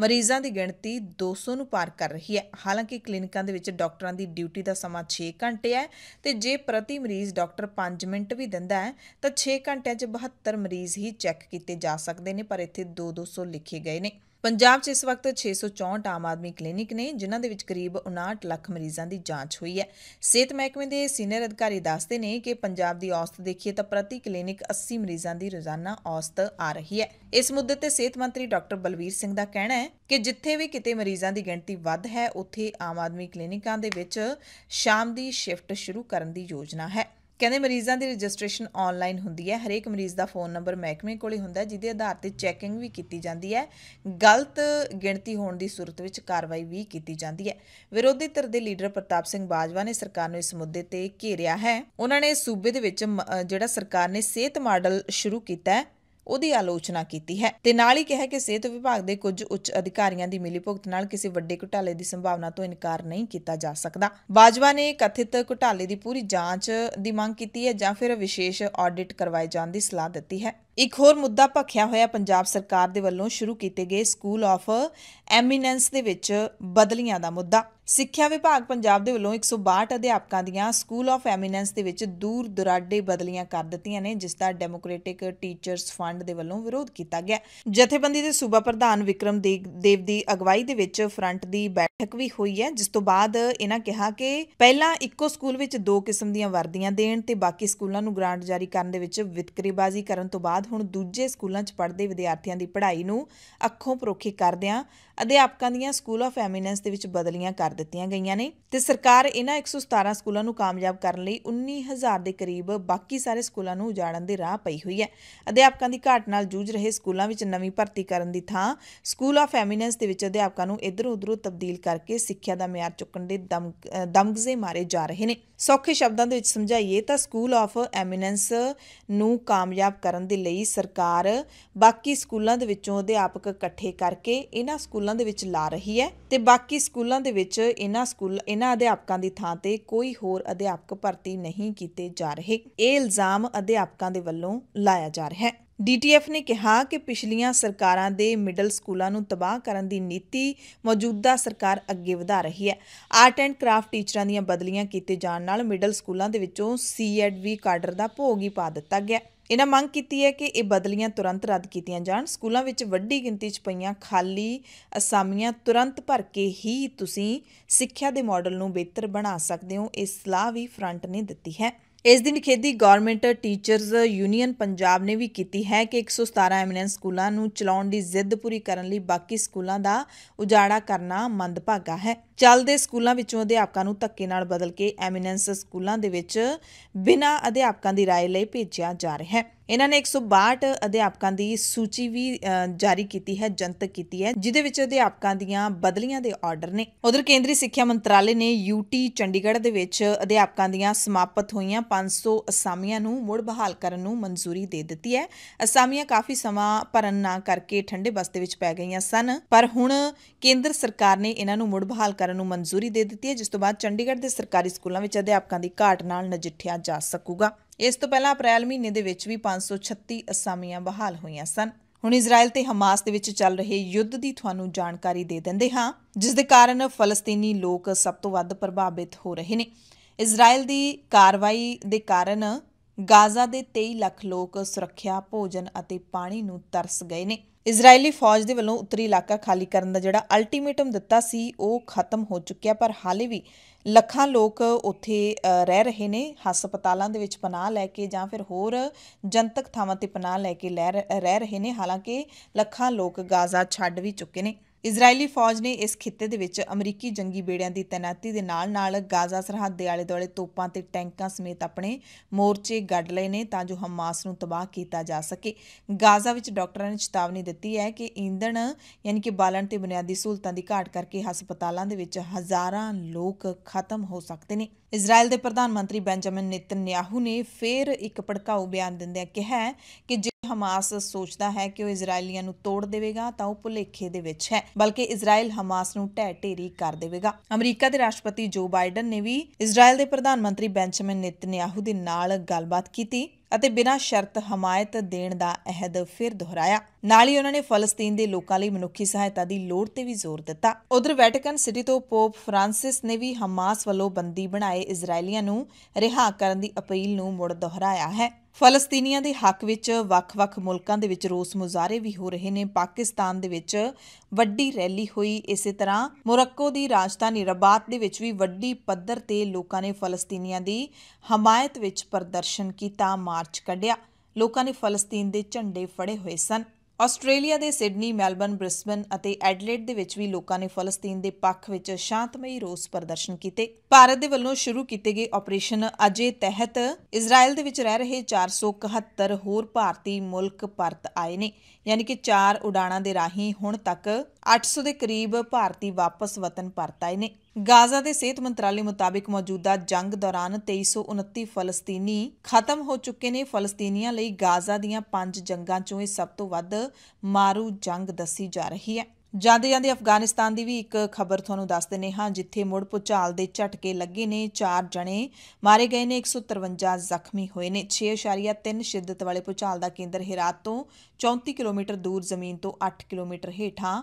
ਮਰੀਜ਼ਾਂ ਦੀ ਗਿਣਤੀ 200 ਨੂੰ ਪਾਰ ਕਰ ਰਹੀ ਹੈ ਹਾਲਾਂਕਿ ਕਲੀਨਿਕਾਂ ਦੇ ਵਿੱਚ ਡਾਕਟਰਾਂ ਦੀ ਡਿਊਟੀ ਦਾ ਸਮਾਂ 6 ਘੰਟੇ ਹੈ ਤੇ ਜੇ ਪ੍ਰਤੀ ਮਰੀਜ਼ ਡਾਕਟਰ 5 ਮਿੰਟ ਵੀ ਦਿੰਦਾ ਹੈ ਤਾਂ 6 ਘੰਟਿਆਂ 'ਚ 72 ਮਰੀਜ਼ ਹੀ ਚੈੱਕ ਕੀਤੇ ਜਾ ਸਕਦੇ ਨੇ ਪਰ ਇੱਥੇ 2-200 ਲਿਖੇ ਗਏ ਨੇ ਪੰਜਾਬ 'ਚ ਇਸ ਵਕਤ 664 ਆਮ ਆਦਮੀ ਕਲੀਨਿਕ ਨੇ ਜਿਨ੍ਹਾਂ ਦੇ ਵਿੱਚ ਕਰੀਬ 59 ਲੱਖ ਮਰੀਜ਼ਾਂ ਦੀ ਜਾਂਚ ਹੋਈ ਹੈ ਸਿਹਤ ਮਹਿਕਮੇ ਦੇ ਸੀਨੀਅਰ ਅਧਿਕਾਰੀ ਦੱਸਦੇ ਨੇ ਕਿ ਪੰਜਾਬ ਦੀ ਔਸਤ ਦੇਖੀਏ ਤਾਂ ਪ੍ਰਤੀ ਕਲੀਨਿਕ 80 ਮਰੀਜ਼ਾਂ ਦੀ ਰੋਜ਼ਾਨਾ ਔਸਤ ਆ ਰਹੀ ਹੈ ਇਸ ਮੁੱਦੇ ਤੇ ਸਿਹਤ ਮੰਤਰੀ ਡਾਕਟਰ ਬਲਵੀਰ ਸਿੰਘ ਦਾ ਕਹਿਣਾ ਹੈ ਕਿ ਜਿੱਥੇ ਵੀ ਕਿਤੇ ਮਰੀਜ਼ਾਂ ਦੀ ਗਿਣਤੀ ਵੱਧ ਹੈ ਉੱਥੇ ਆਮ ਆਦਮੀ ਕਲੀਨਿਕਾਂ ਦੇ ਵਿੱਚ ਸ਼ਾਮ ਦੀ ਸ਼ਿਫਟ ਸ਼ੁਰੂ ਕਰਨ ਦੀ ਯੋਜਨਾ ਹੈ ਕਹਿੰਦੇ ਮਰੀਜ਼ਾਂ ਦੀ ਰਜਿਸਟ੍ਰੇਸ਼ਨ ਆਨਲਾਈਨ ਹੁੰਦੀ ਹੈ ਹਰੇਕ ਮਰੀਜ਼ ਦਾ ਫੋਨ ਨੰਬਰ ਮਹਿਕਮੇ ਕੋਲੇ ਹੁੰਦਾ ਜਿਹਦੇ ਆਧਾਰ ਤੇ ਚੈਕਿੰਗ ਵੀ ਕੀਤੀ ਜਾਂਦੀ ਹੈ ਗਲਤ ਗਿਣਤੀ ਹੋਣ ਦੀ ਸੂਰਤ ਵਿੱਚ ਕਾਰਵਾਈ ਵੀ ਕੀਤੀ ਜਾਂਦੀ ਹੈ ਵਿਰੋਧੀ ਧਿਰ ਦੇ ਲੀਡਰ ਪ੍ਰਤਾਪ ਸਿੰਘ ਬਾਜਵਾ ਨੇ ਸਰਕਾਰ ਨੂੰ ਇਸ ਮੁੱਦੇ ਤੇ ਘੇਰਿਆ ਹੈ ਉਹਨਾਂ ਨੇ ਸੂਬੇ ਦੇ ਵਿੱਚ ਜਿਹੜਾ ਸਰਕਾਰ ਨੇ ਸਿਹਤ ਮਾਡਲ ਸ਼ੁਰੂ ਕੀਤਾ ਹੈ ਉਹਦੀ ਆਲੋਚਨਾ ਕੀਤੀ ਹੈ ਤੇ ਨਾਲ ਹੀ ਕਿਹਾ ਕਿ ਸਿਹਤ ਵਿਭਾਗ ਦੇ ਕੁਝ ਉੱਚ ਅਧਿਕਾਰੀਆਂ ਦੀ ਮਿਲੀਭੁਗਤ ਨਾਲ ਕਿਸੇ ਵੱਡੇ ਘੁਟਾਲੇ ਦੀ ਸੰਭਾਵਨਾ ਤੋਂ ਇਨਕਾਰ ਨਹੀਂ ਕੀਤਾ ਜਾ ਸਕਦਾ ਬਾਜਵਾ ਨੇ ਕਥਿਤ ਘੁਟਾਲੇ ਦੀ ਪੂਰੀ ਜਾਂਚ ਦੀ ਮੰਗ ਕੀਤੀ ਹੈ ਜਾਂ ਫਿਰ ਵਿਸ਼ੇਸ਼ ਆਡਿਟ ਕਰਵਾਏ ਜਾਣ ਦੀ ਸਲਾਹ ਦਿੱਤੀ ਹੈ ਇੱਕ ਹੋਰ ਮੁੱਦਾ ਭਖਿਆ ਹੋਇਆ ਪੰਜਾਬ ਸਰਕਾਰ ਦੇ ਵੱਲੋਂ ਸ਼ੁਰੂ ਕੀਤੇ ਗਏ ਸਕੂਲ ਆਫ ਐਮੀਨੈਂਸ ਦੇ ਵਿੱਚ ਬਦਲੀਆਂ ਦਾ ਮੁੱਦਾ ਸਿੱਖਿਆ ਵਿਭਾਗ ਪੰਜਾਬ ਦੇ ਵੱਲੋਂ 162 ਅਧਿਆਪਕਾਂ ਦੀਆਂ ਸਕੂਲ ਆਫ ਐਮੀਨੈਂਸ ਦੇ ਵਿੱਚ ਦੂਰ ਦੁਰਾਡੇ ਬਦਲੀਆਂ ਕਰ ਦਿੱਤੀਆਂ ਨੇ ਜਿਸ ਦਾ ਡੈਮੋਕ੍ਰੈਟਿਕ ਟੀਚਰਸ ਫੰਡ ਦੇ ਵੱਲੋਂ ਵਿਰੋਧ ਕੀਤਾ ਗਿਆ ਜਥੇਬੰਦੀ ਦੇ ਸੂਬਾ ਪ੍ਰਧਾਨ ਵਿਕਰਮ ਦੇਵ ਦੀ ਅਗਵਾਈ ਦੇ ਵਿੱਚ ਫਰੰਟ ਦੀ ਬੈਠਕ ਵੀ ਹੋਈ ਹੈ ਜਿਸ ਤੋਂ ਬਾਅਦ ਇਹਨਾਂ ਕਿਹਾ ਕਿ ਪਹਿਲਾਂ ਇੱਕੋ ਸਕੂਲ ਵਿੱਚ ਦੋ ਕਿਸਮ ਦੀਆਂ ਵਰਦੀਆਂ ਦੇਣ ਤੇ ਬਾਕੀ ਸਕੂਲਾਂ ਨੂੰ ਗ੍ਰਾਂਟ ਜਾਰੀ ਕਰਨ ਦੇ ਵਿੱਚ ਵਿਤਕਰੇਬਾਜ਼ੀ ਕਰਨ ਤੋਂ ਬਾਅਦ ਬਾਅਦ ਹੁਣ ਦੂਜੇ ਸਕੂਲਾਂ 'ਚ ਪੜ੍ਹਦੇ ਵਿਦਿਆਰਥੀਆਂ ਦੀ ਪੜ੍ਹਾਈ ਨੂੰ ਅੱਖੋਂ ਪਰੋਖੇ ਕਰਦਿਆਂ ਅਧਿਆਪਕਾਂ ਦੀਆਂ ਸਕੂਲ ਆਫ ਐਮੀਨੈਂਸ ਦੇ ਵਿੱਚ ਬਦਲੀਆਂ ਕਰ ਦਿੱਤੀਆਂ ਗਈਆਂ ਨੇ ਤੇ ਸਰਕਾਰ ਇਹਨਾਂ 117 ਸਕੂਲਾਂ ਨੂੰ ਕਾਮਯਾਬ ਕਰਨ ਲਈ 19000 ਦੇ ਕਰੀਬ ਬਾਕੀ ਸਾਰੇ ਸਕੂਲਾਂ ਨੂੰ ਉਜਾੜਨ ਦੇ ਰਾਹ ਪਈ ਹੋਈ ਹੈ ਅਧਿਆਪਕਾਂ ਦੀ ਘਾਟ ਨਾਲ ਜੂਝ ਰਹੇ ਸਕੂਲਾਂ ਵਿੱਚ ਨਵੀਂ ਭਰਤੀ ਕਰਨ ਦੀ ਥਾਂ ਸਕੂਲ ਆਫ ਐਮੀਨੈਂਸ ਦੇ ਵਿੱਚ ਅਧਿਆਪਕਾਂ ਨੂੰ ਇਧਰ ਉਧਰੋਂ ਤਬਦੀਲ ਕਰਕੇ ਸਿੱਖਿਆ ਦਾ ਮਿਆਰ ਚੁੱਕਣ ਦੇ ਦਮਗਜ਼ੇ ਮਾਰੇ ਜਾ ਰਹੇ ਨੇ ਸੌਖੇ ਸ਼ਬਦਾਂ ਦੇ ਵਿੱਚ ਸਮਝਾਈਏ ਤਾਂ ਸਕੂਲ ਆਫ ਐਮੀਨੈਂਸ ਨੂੰ ਕਾਮਯਾਬ ਕਰਨ ਦੇ ਲਈ ਸਰਕਾਰ ਬਾਕੀ ਸਕੂਲਾਂ ਦੇ ਵਿੱਚੋਂ ਅਧਿਆਪਕ ਇਕੱਠੇ ਕਰਕੇ ਇਹਨਾਂ ਸਕੂਲਾਂ ਸਕੂਲਾਂ ਦੇ ਵਿੱਚ ਲਾ ਰਹੀ ਹੈ ਤੇ ਬਾਕੀ ਸਕੂਲਾਂ ਦੇ ਵਿੱਚ ਇਹਨਾਂ ਸਕੂਲ ਇਹਨਾਂ ਅਧਿਆਪਕਾਂ ਦੀ ਥਾਂ ਤੇ ਕੋਈ ਹੋਰ ਅਧਿਆਪਕ ਭਰਤੀ ਨਹੀਂ ਕੀਤੇ ਜਾ ਰਹੇ ਇਹ ਇਲਜ਼ਾਮ ਅਧਿਆਪਕਾਂ ਦੇ ਵੱਲੋਂ ਲਾਇਆ ਜਾ ਰਿਹਾ ਹੈ ਡੀਟੀਐਫ ਨੇ ਕਿਹਾ ਕਿ ਪਿਛਲੀਆਂ ਸਰਕਾਰਾਂ ਦੇ ਮਿਡਲ ਸਕੂਲਾਂ ਨੂੰ ਤਬਾਹ ਕਰਨ ਦੀ ਨੀਤੀ ਮੌਜੂਦਾ ਸਰਕਾਰ ਅੱਗੇ ਵਧਾ ਰਹੀ ਹੈ ਆਰਟ ਐਂਡ ਕਰਾਫਟ ਟੀਚਰਾਂ ਦੀਆਂ ਬਦਲੀਆਂ ਕੀਤੇ ਜਾਣ ਨਾਲ ਮਿਡਲ ਸਕੂਲਾਂ ਦੇ ਵਿੱਚੋਂ ਸੀਐਡਵੀ ਕਾਡਰ ਦਾ ਭੋਗ ਹੀ ਪਾ ਦਿੱਤਾ ਗਿਆ ਇਹਨਾਂ ਮੰਗ ਕੀਤੀ ਹੈ ਕਿ ਇਹ ਬਦਲੀਆਂ ਤੁਰੰਤ ਰੱਦ ਕੀਤੀਆਂ ਜਾਣ ਸਕੂਲਾਂ ਵਿੱਚ ਵੱਡੀ ਗਿਣਤੀ 'ਚ ਪਈਆਂ ਖਾਲੀ ਅਸਾਮੀਆਂ ਤੁਰੰਤ ਭਰ ਕੇ ਹੀ ਤੁਸੀਂ ਸਿੱਖਿਆ ਦੇ ਮਾਡਲ ਨੂੰ ਬਿਹਤਰ ਬਣਾ ਸਕਦੇ ਹੋ ਇਸ ਸਲਾਹ ਵੀ ਫਰੰਟ ਨੇ ਦਿੱਤੀ ਹੈ ਇਸ ਦਿਨ ਖੇਦੀ ਗਵਰਨਮੈਂਟ ਟੀਚਰਸ ਯੂਨੀਅਨ ਪੰਜਾਬ ਨੇ ਵੀ ਕੀਤੀ ਹੈ ਕਿ 117 ਐਮਿਨੈਂਸ ਸਕੂਲਾਂ ਨੂੰ ਚਲਾਉਣ ਦੀ ਜ਼ਿੱਦ ਪੂਰੀ ਕਰਨ ਲਈ ਬਾਕੀ ਸਕੂਲਾਂ ਦਾ ਉਜਾੜਾ ਕਰਨਾ ਮੰਦਭਾਗਾ ਹੈ ਚੱਲਦੇ ਸਕੂਲਾਂ ਵਿੱਚੋਂ ਅਧਿਆਪਕਾਂ ਨੂੰ ਧੱਕੇ ਨਾਲ ਬਦਲ ਕੇ ਐਮਿਨੈਂਸ ਸਕੂਲਾਂ ਦੇ ਵਿੱਚ ਬਿਨਾਂ ਅਧਿਆਪਕਾਂ ਦੀ رائے ਲਈ ਭੇਜਿਆ ਜਾ ਰਿਹਾ ਹੈ ਇਹਨਾਂ ਨੇ 162 ਅਧਿਆਪਕਾਂ ਦੀ ਸੂਚੀ ਵੀ ਜਾਰੀ ਕੀਤੀ ਹੈ ਜਨਤਕ ਕੀਤੀ ਹੈ ਜਿਦੇ ਵਿੱਚ ਅਧਿਆਪਕਾਂ ਦੀਆਂ ਬਦਲੀਆਂ ਦੇ ਆਰਡਰ ਨੇ ਉਧਰ ਕੇਂਦਰੀ ਸਿੱਖਿਆ ਮੰਤਰਾਲੇ ਨੇ ਯੂਟੀ ਚੰਡੀਗੜ੍ਹ ਦੇ ਵਿੱਚ ਅਧਿਆਪਕਾਂ ਦੀਆਂ ਸਮਾਪਤ ਹੋਈਆਂ 500 ਅਸਾਮੀਆਂ ਨੂੰ ਮੁੜ ਬਹਾਲ ਕਰਨ ਨੂੰ ਮਨਜ਼ੂਰੀ ਦੇ ਦਿੱਤੀ ਹੈ ਅਸਾਮੀਆਂ ਕਾਫੀ ਸਮਾਂ ਭਰਨ ਨਾ ਕਰਕੇ ਠੰਡੇ ਬਸਤੇ ਵਿੱਚ ਪੈ ਗਈਆਂ ਸਨ ਪਰ ਹੁਣ ਕੇਂਦਰ ਸਰਕਾਰ ਨੇ ਇਹਨਾਂ ਨੂੰ ਮੁੜ ਬਹਾਲ ਕਰਨ ਨੂੰ ਮਨਜ਼ੂਰੀ ਦੇ ਦਿੱਤੀ ਹੈ ਜਿਸ ਤੋਂ ਬਾਅਦ ਚੰਡੀਗੜ੍ਹ ਦੇ ਸਰਕਾਰੀ ਸਕੂਲਾਂ ਵਿੱਚ ਅਧਿਆਪਕਾਂ ਦੀ ਘਾਟ ਨਾਲ ਨਜਿੱਠਿਆ ਜਾ ਸਕੂਗਾ ਇਸ ਤੋਂ ਪਹਿਲਾਂ ਅਪ੍ਰੈਲ ਮਹੀਨੇ ਦੇ ਵਿੱਚ ਵੀ 536 ਅਸਾਮੀਆਂ ਬਹਾਲ ਹੋਈਆਂ ਸਨ ਹੁਣ ਇਜ਼ਰਾਈਲ ਤੇ ਹਮਾਸ ਦੇ ਵਿੱਚ ਚੱਲ ਰਹੇ ਯੁੱਧ ਦੀ ਤੁਹਾਨੂੰ ਜਾਣਕਾਰੀ ਦੇ ਦਿੰਦੇ ਹਾਂ ਜਿਸ ਦੇ ਕਾਰਨ ਫਲਸਤੀਨੀ ਲੋਕ ਸਭ ਤੋਂ ਵੱਧ ਪ੍ਰਭਾਵਿਤ ਹੋ ਰਹੇ ਨੇ ਇਜ਼ਰਾਈਲ ਦੀ ਕਾਰਵਾਈ ਦੇ ਕਾਰਨ ਗਾਜ਼ਾ ਦੇ 23 ਲੱਖ ਲੋਕ ਸੁਰੱਖਿਆ ਭੋਜਨ ਅਤੇ ਪਾਣੀ ਨੂੰ ਤਰਸ ਗਏ ਨੇ ਇਜ਼ਰਾਈਲੀ ਫੌਜ ਦੇ ਵੱਲੋਂ ਉੱਤਰੀ ਇਲਾਕਾ ਖਾਲੀ ਕਰਨ ਦਾ ਜਿਹੜਾ ਅਲਟੀਮੇਟਮ ਦਿੱਤਾ ਸੀ ਉਹ ਖਤਮ ਹੋ ਚੁੱਕਿਆ ਪਰ ਹਾਲੇ ਵੀ ਲੱਖਾਂ ਲੋਕ ਉੱਥੇ ਰਹਿ ਰਹੇ ਨੇ ਹਸਪਤਾਲਾਂ ਦੇ ਵਿੱਚ ਪਨਾਹ ਲੈ ਕੇ ਜਾਂ ਫਿਰ ਹੋਰ ਜਨਤਕ ਥਾਵਾਂ ਤੇ ਪਨਾਹ ਲੈ ਕੇ ਰਹਿ ਰਹੇ ਨੇ ਹਾਲਾਂਕਿ ਲੱਖਾਂ ਲੋਕ ਗਾਜ਼ਾ ਛੱਡ ਵੀ ਚੁੱਕੇ ਨੇ ਇਜ਼ਰਾਈਲੀ ਫੌਜ ਨੇ ਇਸ ਖਿੱਤੇ ਦੇ ਵਿੱਚ ਅਮਰੀਕੀ ਜੰਗੀ ਬੇੜਿਆਂ ਦੀ ਤੈਨਾਤੀ ਦੇ ਨਾਲ-ਨਾਲ ਗਾਜ਼ਾ ਸਰਹੱਦ ਦੇ ਆਲੇ-ਦੁਆਲੇ ਤੋਪਾਂ ਤੇ ਟੈਂਕਾਂ ਸਮੇਤ ਆਪਣੇ ਮੋਰਚੇ ਗੱਡ ਲਏ ਨੇ ਤਾਂ ਜੋ ਹਮਾਸ ਨੂੰ ਤਬਾਹ ਕੀਤਾ ਜਾ ਸਕੇ ਗਾਜ਼ਾ ਵਿੱਚ ਡਾਕਟਰਾਂ ਨੇ ਚੇਤਾਵਨੀ ਦਿੱਤੀ ਹੈ ਕਿ ਈਂਧਣ ਯਾਨੀ ਕਿ ਬਾਲਣ ਤੇ ਬੁਨਿਆਦੀ ਸਹੂਲਤਾਂ ਦੀ ਘਾਟ ਕਰਕੇ ਹਸਪਤਾਲਾਂ ਦੇ ਵਿੱਚ ਹਜ਼ਾਰਾਂ ਲੋਕ ਖਤਮ ਹੋ ਸਕਦੇ ਨੇ ਇਜ਼ਰਾਈਲ ਦੇ ਪ੍ਰਧਾਨ ਮੰਤਰੀ ਬੈਂਜਾਮਿਨ ਨੇਤਨਯਾਹੂ ਨੇ ਫੇਰ ਇੱਕ ਭੜਕਾਊ ਬਿਆਨ ਦਿੰਦਿਆਂ ਕਿਹਾ ਕਿ ਜੇ ਹਮਾਸ ਸੋਚਦਾ ਹੈ ਕਿ ਉਹ ਇਜ਼ਰਾਈਲੀਆਂ ਨੂੰ ਤੋੜ ਦੇਵੇਗਾ ਤਾਂ ਉਹ ਭੁਲੇਖੇ ਦੇ ਵਿੱਚ ਹੈ ਬਲਕਿ ਇਜ਼ਰਾਈਲ ਹਮਾਸ ਨੂੰ ਢਹਿ ਢੇਰੀ ਕਰ ਦੇਵੇਗਾ ਅਮਰੀਕਾ ਦੇ ਰਾਸ਼ਟਰਪਤੀ ਜੋ ਬਾਈਡਨ ਨੇ ਵੀ ਇਜ਼ਰਾਈਲ ਦੇ ਪ੍ਰਧਾਨ ਮੰਤਰੀ ਬੈਂਜਾਮਿਨ ਨਿਤਨਿਆਹੂ ਦੇ ਨਾਲ ਗੱਲਬਾਤ ਕੀਤੀ ਅਤੇ ਬਿਨਾਂ ਸ਼ਰਤ ਹਮਾਇਤ ਦੇਣ ਦਾ ਅਹਿਦ ਫਿਰ ਦੁਹਰਾਇਆ ਨਾਲ ਹੀ ਉਹਨਾਂ ਨੇ ਫਲਸਤੀਨ ਦੇ ਲੋਕਾਂ ਲਈ ਮਨੁੱਖੀ ਸਹਾਇਤਾ ਦੀ ਲੋੜ ਤੇ ਵੀ ਜ਼ੋਰ ਦਿੱਤਾ ਉਧਰ ਵੈਟਿਕਨ ਸਿਟੀ ਤੋਂ ਪੋਪ ਫ੍ਰਾਂਸਿਸ ਨੇ ਵੀ ਹਮਾਸ ਵੱਲੋਂ ਬੰਦੀ ਬਣਾਏ ਇਜ਼ਰਾਈਲੀਆਂ ਨੂੰ ਰਿਹਾ ਕਰਨ ਦੀ ਅਪੀਲ ਨੂੰ ਮੁੜ ਦੁਹਰਾਇਆ ਹੈ ਫਲਸਤੀਨੀਆਂ ਦੇ ਹੱਕ ਵਿੱਚ ਵੱਖ-ਵੱਖ ਮੁਲਕਾਂ ਦੇ ਵਿੱਚ ਰੋਸ ਮੁਜ਼ਾਹਰੇ ਵੀ ਹੋ ਰਹੇ ਨੇ ਪਾਕਿਸਤਾਨ ਦੇ ਵਿੱਚ ਵੱਡੀ ਰੈਲੀ ਹੋਈ ਇਸੇ ਤਰ੍ਹਾਂ ਮੋਰੱਕੋ ਦੀ ਰਾਜਧਾਨੀ ਰਬਾਤ ਦੇ ਵਿੱਚ ਵੀ ਵੱਡੀ ਪੱਧਰ ਤੇ ਲੋਕਾਂ ਨੇ ਫਲਸਤੀਨੀਆਂ ਦੀ ਹਮਾਇਤ ਵਿੱਚ ਪ੍ਰਦਰਸ਼ਨ ਕੀਤਾ ਮਾਰਚ ਕੱਢਿਆ ਲੋਕਾਂ ਨੇ ਫਲਸਤੀਨ ਦੇ ਝੰਡੇ ਫੜੇ ਹੋਏ ਸਨ ਆਸਟ੍ਰੇਲੀਆ ਦੇ ਸਿਡਨੀ ਮੈਲਬਨ ਬ੍ਰਿਸਬਨ ਅਤੇ ਐਡਲੇਡ ਦੇ ਵਿੱਚ ਵੀ ਲੋਕਾਂ ਨੇ ਫਲਸਤੀਨ ਦੇ ਪੱਖ ਵਿੱਚ ਸ਼ਾਂਤਮਈ ਰੋਸ ਪ੍ਰਦਰਸ਼ਨ ਕੀਤੇ ਭਾਰਤ ਦੇ ਵੱਲੋਂ ਸ਼ੁਰੂ ਕੀਤੇ ਗਏ ਆਪਰੇਸ਼ਨ ਅਜੇ ਤਹਿਤ ਇਜ਼ਰਾਈਲ ਦੇ ਵਿੱਚ ਰਹਿ ਰਹੇ 471 ਹੋਰ ਭਾਰਤੀ ਮੁਲਕ ਪਰਤ ਆਏ ਨੇ ਯਾਨੀ ਕਿ 4 ਉਡਾਣਾਂ ਦੇ ਰਾਹੀਂ ਹੁਣ ਤੱਕ 800 ਦੇ ਕਰੀਬ ਭਾਰਤੀ ਵਾਪਸ ਵਤਨ ਪਰਤ ਆਏ ਨੇ ਗਾਜ਼ਾ ਦੇ ਸਿਹਤ ਮੰਤਰਾਲੇ ਮੁਤਾਬਕ ਮੌਜੂਦਾ ਜੰਗ ਦੌਰਾਨ 2329 ਫਲਸਤੀਨੀ ਖਤਮ ਹੋ ਚੁੱਕੇ ਨੇ ਫਲਸਤੀਨੀਆਂ ਲਈ ਗਾਜ਼ਾ ਦੀਆਂ ਪੰਜ ਜੰਗਾਂ ਚੋਂ ਇਹ ਸਭ ਤੋਂ ਵੱਧ ਮਾਰੂ ਜੰਗ ਦੱਸੀ ਜਾ ਰਹੀ ਹੈ ਜਾਂਦੇ ਜਾਂਦੇ ਅਫਗਾਨਿਸਤਾਨ ਦੀ ਵੀ ਇੱਕ ਖਬਰ ਤੁਹਾਨੂੰ ਦੱਸ ਦਿੰਨੇ ਹਾਂ ਜਿੱਥੇ ਮੁੜ ਪੁਚਾਲ ਦੇ ਝਟਕੇ ਲੱਗੇ ਨੇ 4 ਜਣੇ ਮਾਰੇ ਗਏ ਨੇ 153 ਜ਼ਖਮੀ ਹੋਏ ਨੇ 6.3 ਸ਼ਿੱਦਤ ਵਾਲੇ ਪੁਚਾਲ ਦਾ ਕੇਂਦਰ ਹਿਰਾਤ ਤੋਂ 34 ਕਿਲੋਮੀਟਰ ਦੂਰ ਜ਼ਮੀਨ ਤੋਂ 8 ਕਿਲੋਮੀਟਰ ਹੇਠਾਂ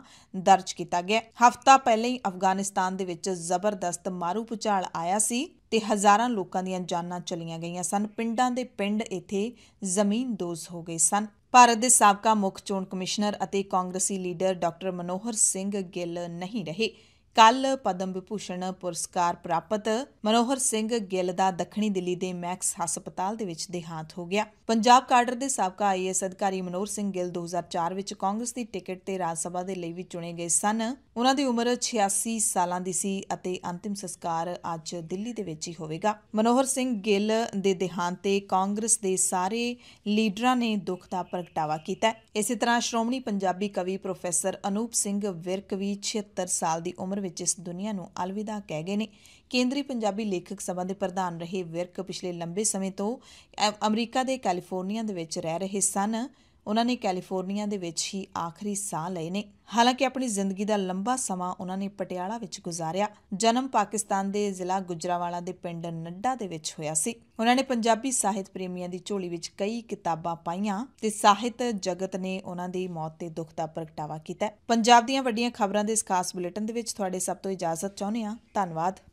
ਦਰਜ ਕੀਤਾ ਗਿਆ ਹਫ਼ਤਾ ਪਹਿਲਾਂ ਹੀ ਅਫਗਾਨਿਸਤਾਨ ਦੇ ਵਿੱਚ ਜ਼ਬਰਦਸਤ ਮਾਰੂ ਪੁਚਾਲ ਆਇਆ ਸੀ ਤੇ ਹਜ਼ਾਰਾਂ ਲੋਕਾਂ ਦੀਆਂ ਜਾਨਾਂ ਚਲੀਆਂ ਗਈਆਂ ਸਨ ਪਿੰਡਾਂ ਦੇ ਪਿੰਡ ਇੱਥੇ ਜ਼ਮੀਨ ਦੋਜ਼ ਹੋ ਗਏ ਸਨ ਭਾਰਤ ਦੇ ਸਾਬਕਾ ਮੁੱਖ ਚੋਣ ਕਮਿਸ਼ਨਰ ਅਤੇ ਕਾਂਗਰਸੀ ਲੀਡਰ ਡਾਕਟਰ ਮਨੋਹਰ ਸਿੰਘ ਗਿੱਲ ਨਹੀਂ ਰਹੇ ਕੱਲ ਪਦਮ ਵਿਭੂਸ਼ਣ ਪੁਰਸਕਾਰ ਪ੍ਰਾਪਤ ਮਨੋਹਰ ਸਿੰਘ ਗਿੱਲ ਦਾ ਦੱਖਣੀ ਦਿੱਲੀ ਦੇ ਮੈਕਸ ਹਸਪਤਾਲ ਦੇ ਵਿੱਚ ਦੇਹਾਂਤ ਹੋ ਗਿਆ ਪੰਜਾਬ ਕਾਡਰ ਦੇ ਸਾਬਕਾ ਆਈਐਸ ਅਧਿਕਾਰੀ ਮਨੋਹਰ ਸਿੰਘ ਗਿੱਲ 2004 ਵਿੱਚ ਕਾਂਗਰਸ ਦੀ ਟਿਕਟ ਤੇ ਰਾਜ ਸਭਾ ਦੇ ਲਈ ਵੀ ਚੁਣੇ ਗਏ ਸਨ ਉਹਨਾਂ ਦੀ ਉਮਰ 86 ਸਾਲਾਂ ਦੀ ਸੀ ਅਤੇ ਅੰਤਿਮ ਸੰਸਕਾਰ ਅੱਜ ਦਿੱਲੀ ਦੇ ਵਿੱਚ ਹੀ ਹੋਵੇਗਾ ਮਨੋਹਰ ਸਿੰਘ ਗਿੱਲ ਦੇ ਦੇਹਾਂਤ ਤੇ ਕਾਂਗਰਸ ਦੇ ਸਾਰੇ ਲੀਡਰਾਂ ਨੇ ਦੁੱਖ ਦਾ ਪ੍ਰਗਟਾਵਾ ਕੀਤਾ ਇਸੇ ਤਰ੍ਹਾਂ ਸ਼੍ਰੋਮਣੀ ਪੰਜਾਬੀ ਕਵੀ ਪ੍ਰੋਫੈਸਰ ਅਨੂਪ ਸਿੰਘ ਵਿਰਕ ਵੀ 76 ਸਾਲ ਦੀ ਉਮਰ ਵਿੱਚ ਇਸ ਦੁਨੀਆ ਨੂੰ ਅਲਵਿਦਾ ਕਹਿ ਗਏ ਨੇ ਕੇਂਦਰੀ ਪੰਜਾਬੀ ਲੇਖਕ ਸਭਾ ਦੇ ਪ੍ਰਧਾਨ ਰਹੇ ਵਿਰਕ ਪਿਛਲੇ ਲੰਬੇ ਸਮੇਂ ਤੋਂ ਅਮਰੀਕਾ ਦੇ ਕੈਲੀਫੋਰਨੀਆ ਦੇ ਵਿੱਚ ਰਹਿ ਰਹੇ ਸਨ ਉਹਨਾਂ ਨੇ ਕੈਲੀਫੋਰਨੀਆ ਦੇ ਵਿੱਚ ਹੀ ਆਖਰੀ ਸਾਹ ਲਏ ਨੇ ਹਾਲਾਂਕਿ ਆਪਣੀ ਜ਼ਿੰਦਗੀ ਦਾ ਲੰਬਾ ਸਮਾਂ ਉਹਨਾਂ ਨੇ ਪਟਿਆਲਾ ਵਿੱਚ ਗੁਜ਼ਾਰਿਆ ਜਨਮ ਪਾਕਿਸਤਾਨ ਦੇ ਜ਼ਿਲ੍ਹਾ ਗੁਜਰਾਵਾਲਾ ਦੇ ਪਿੰਡ ਨੱਡਾ ਦੇ ਵਿੱਚ ਹੋਇਆ ਸੀ ਉਹਨਾਂ ਨੇ ਪੰਜਾਬੀ ਸਾਹਿਤ ਪ੍ਰੇਮੀਆਂ ਦੀ ਝੋਲੀ ਵਿੱਚ ਕਈ ਕਿਤਾਬਾਂ ਪਾਈਆਂ ਤੇ ਸਾਹਿਤ ਜਗਤ ਨੇ ਉਹਨਾਂ ਦੀ ਮੌਤ ਤੇ ਦੁੱਖ ਦਾ ਪ੍ਰਗਟਾਵਾ ਕੀਤਾ ਪੰਜਾਬ ਦੀਆਂ ਵੱਡੀਆਂ ਖਬਰਾਂ ਦੇ ਇਸ ਖਾਸ ਬੁਲੇਟਿਨ ਦੇ ਵਿੱਚ ਤੁਹਾਡੇ ਸਭ ਤੋਂ ਇਜਾਜ਼ਤ ਚਾਹੁੰਦੇ ਆ ਧੰਨਵਾਦ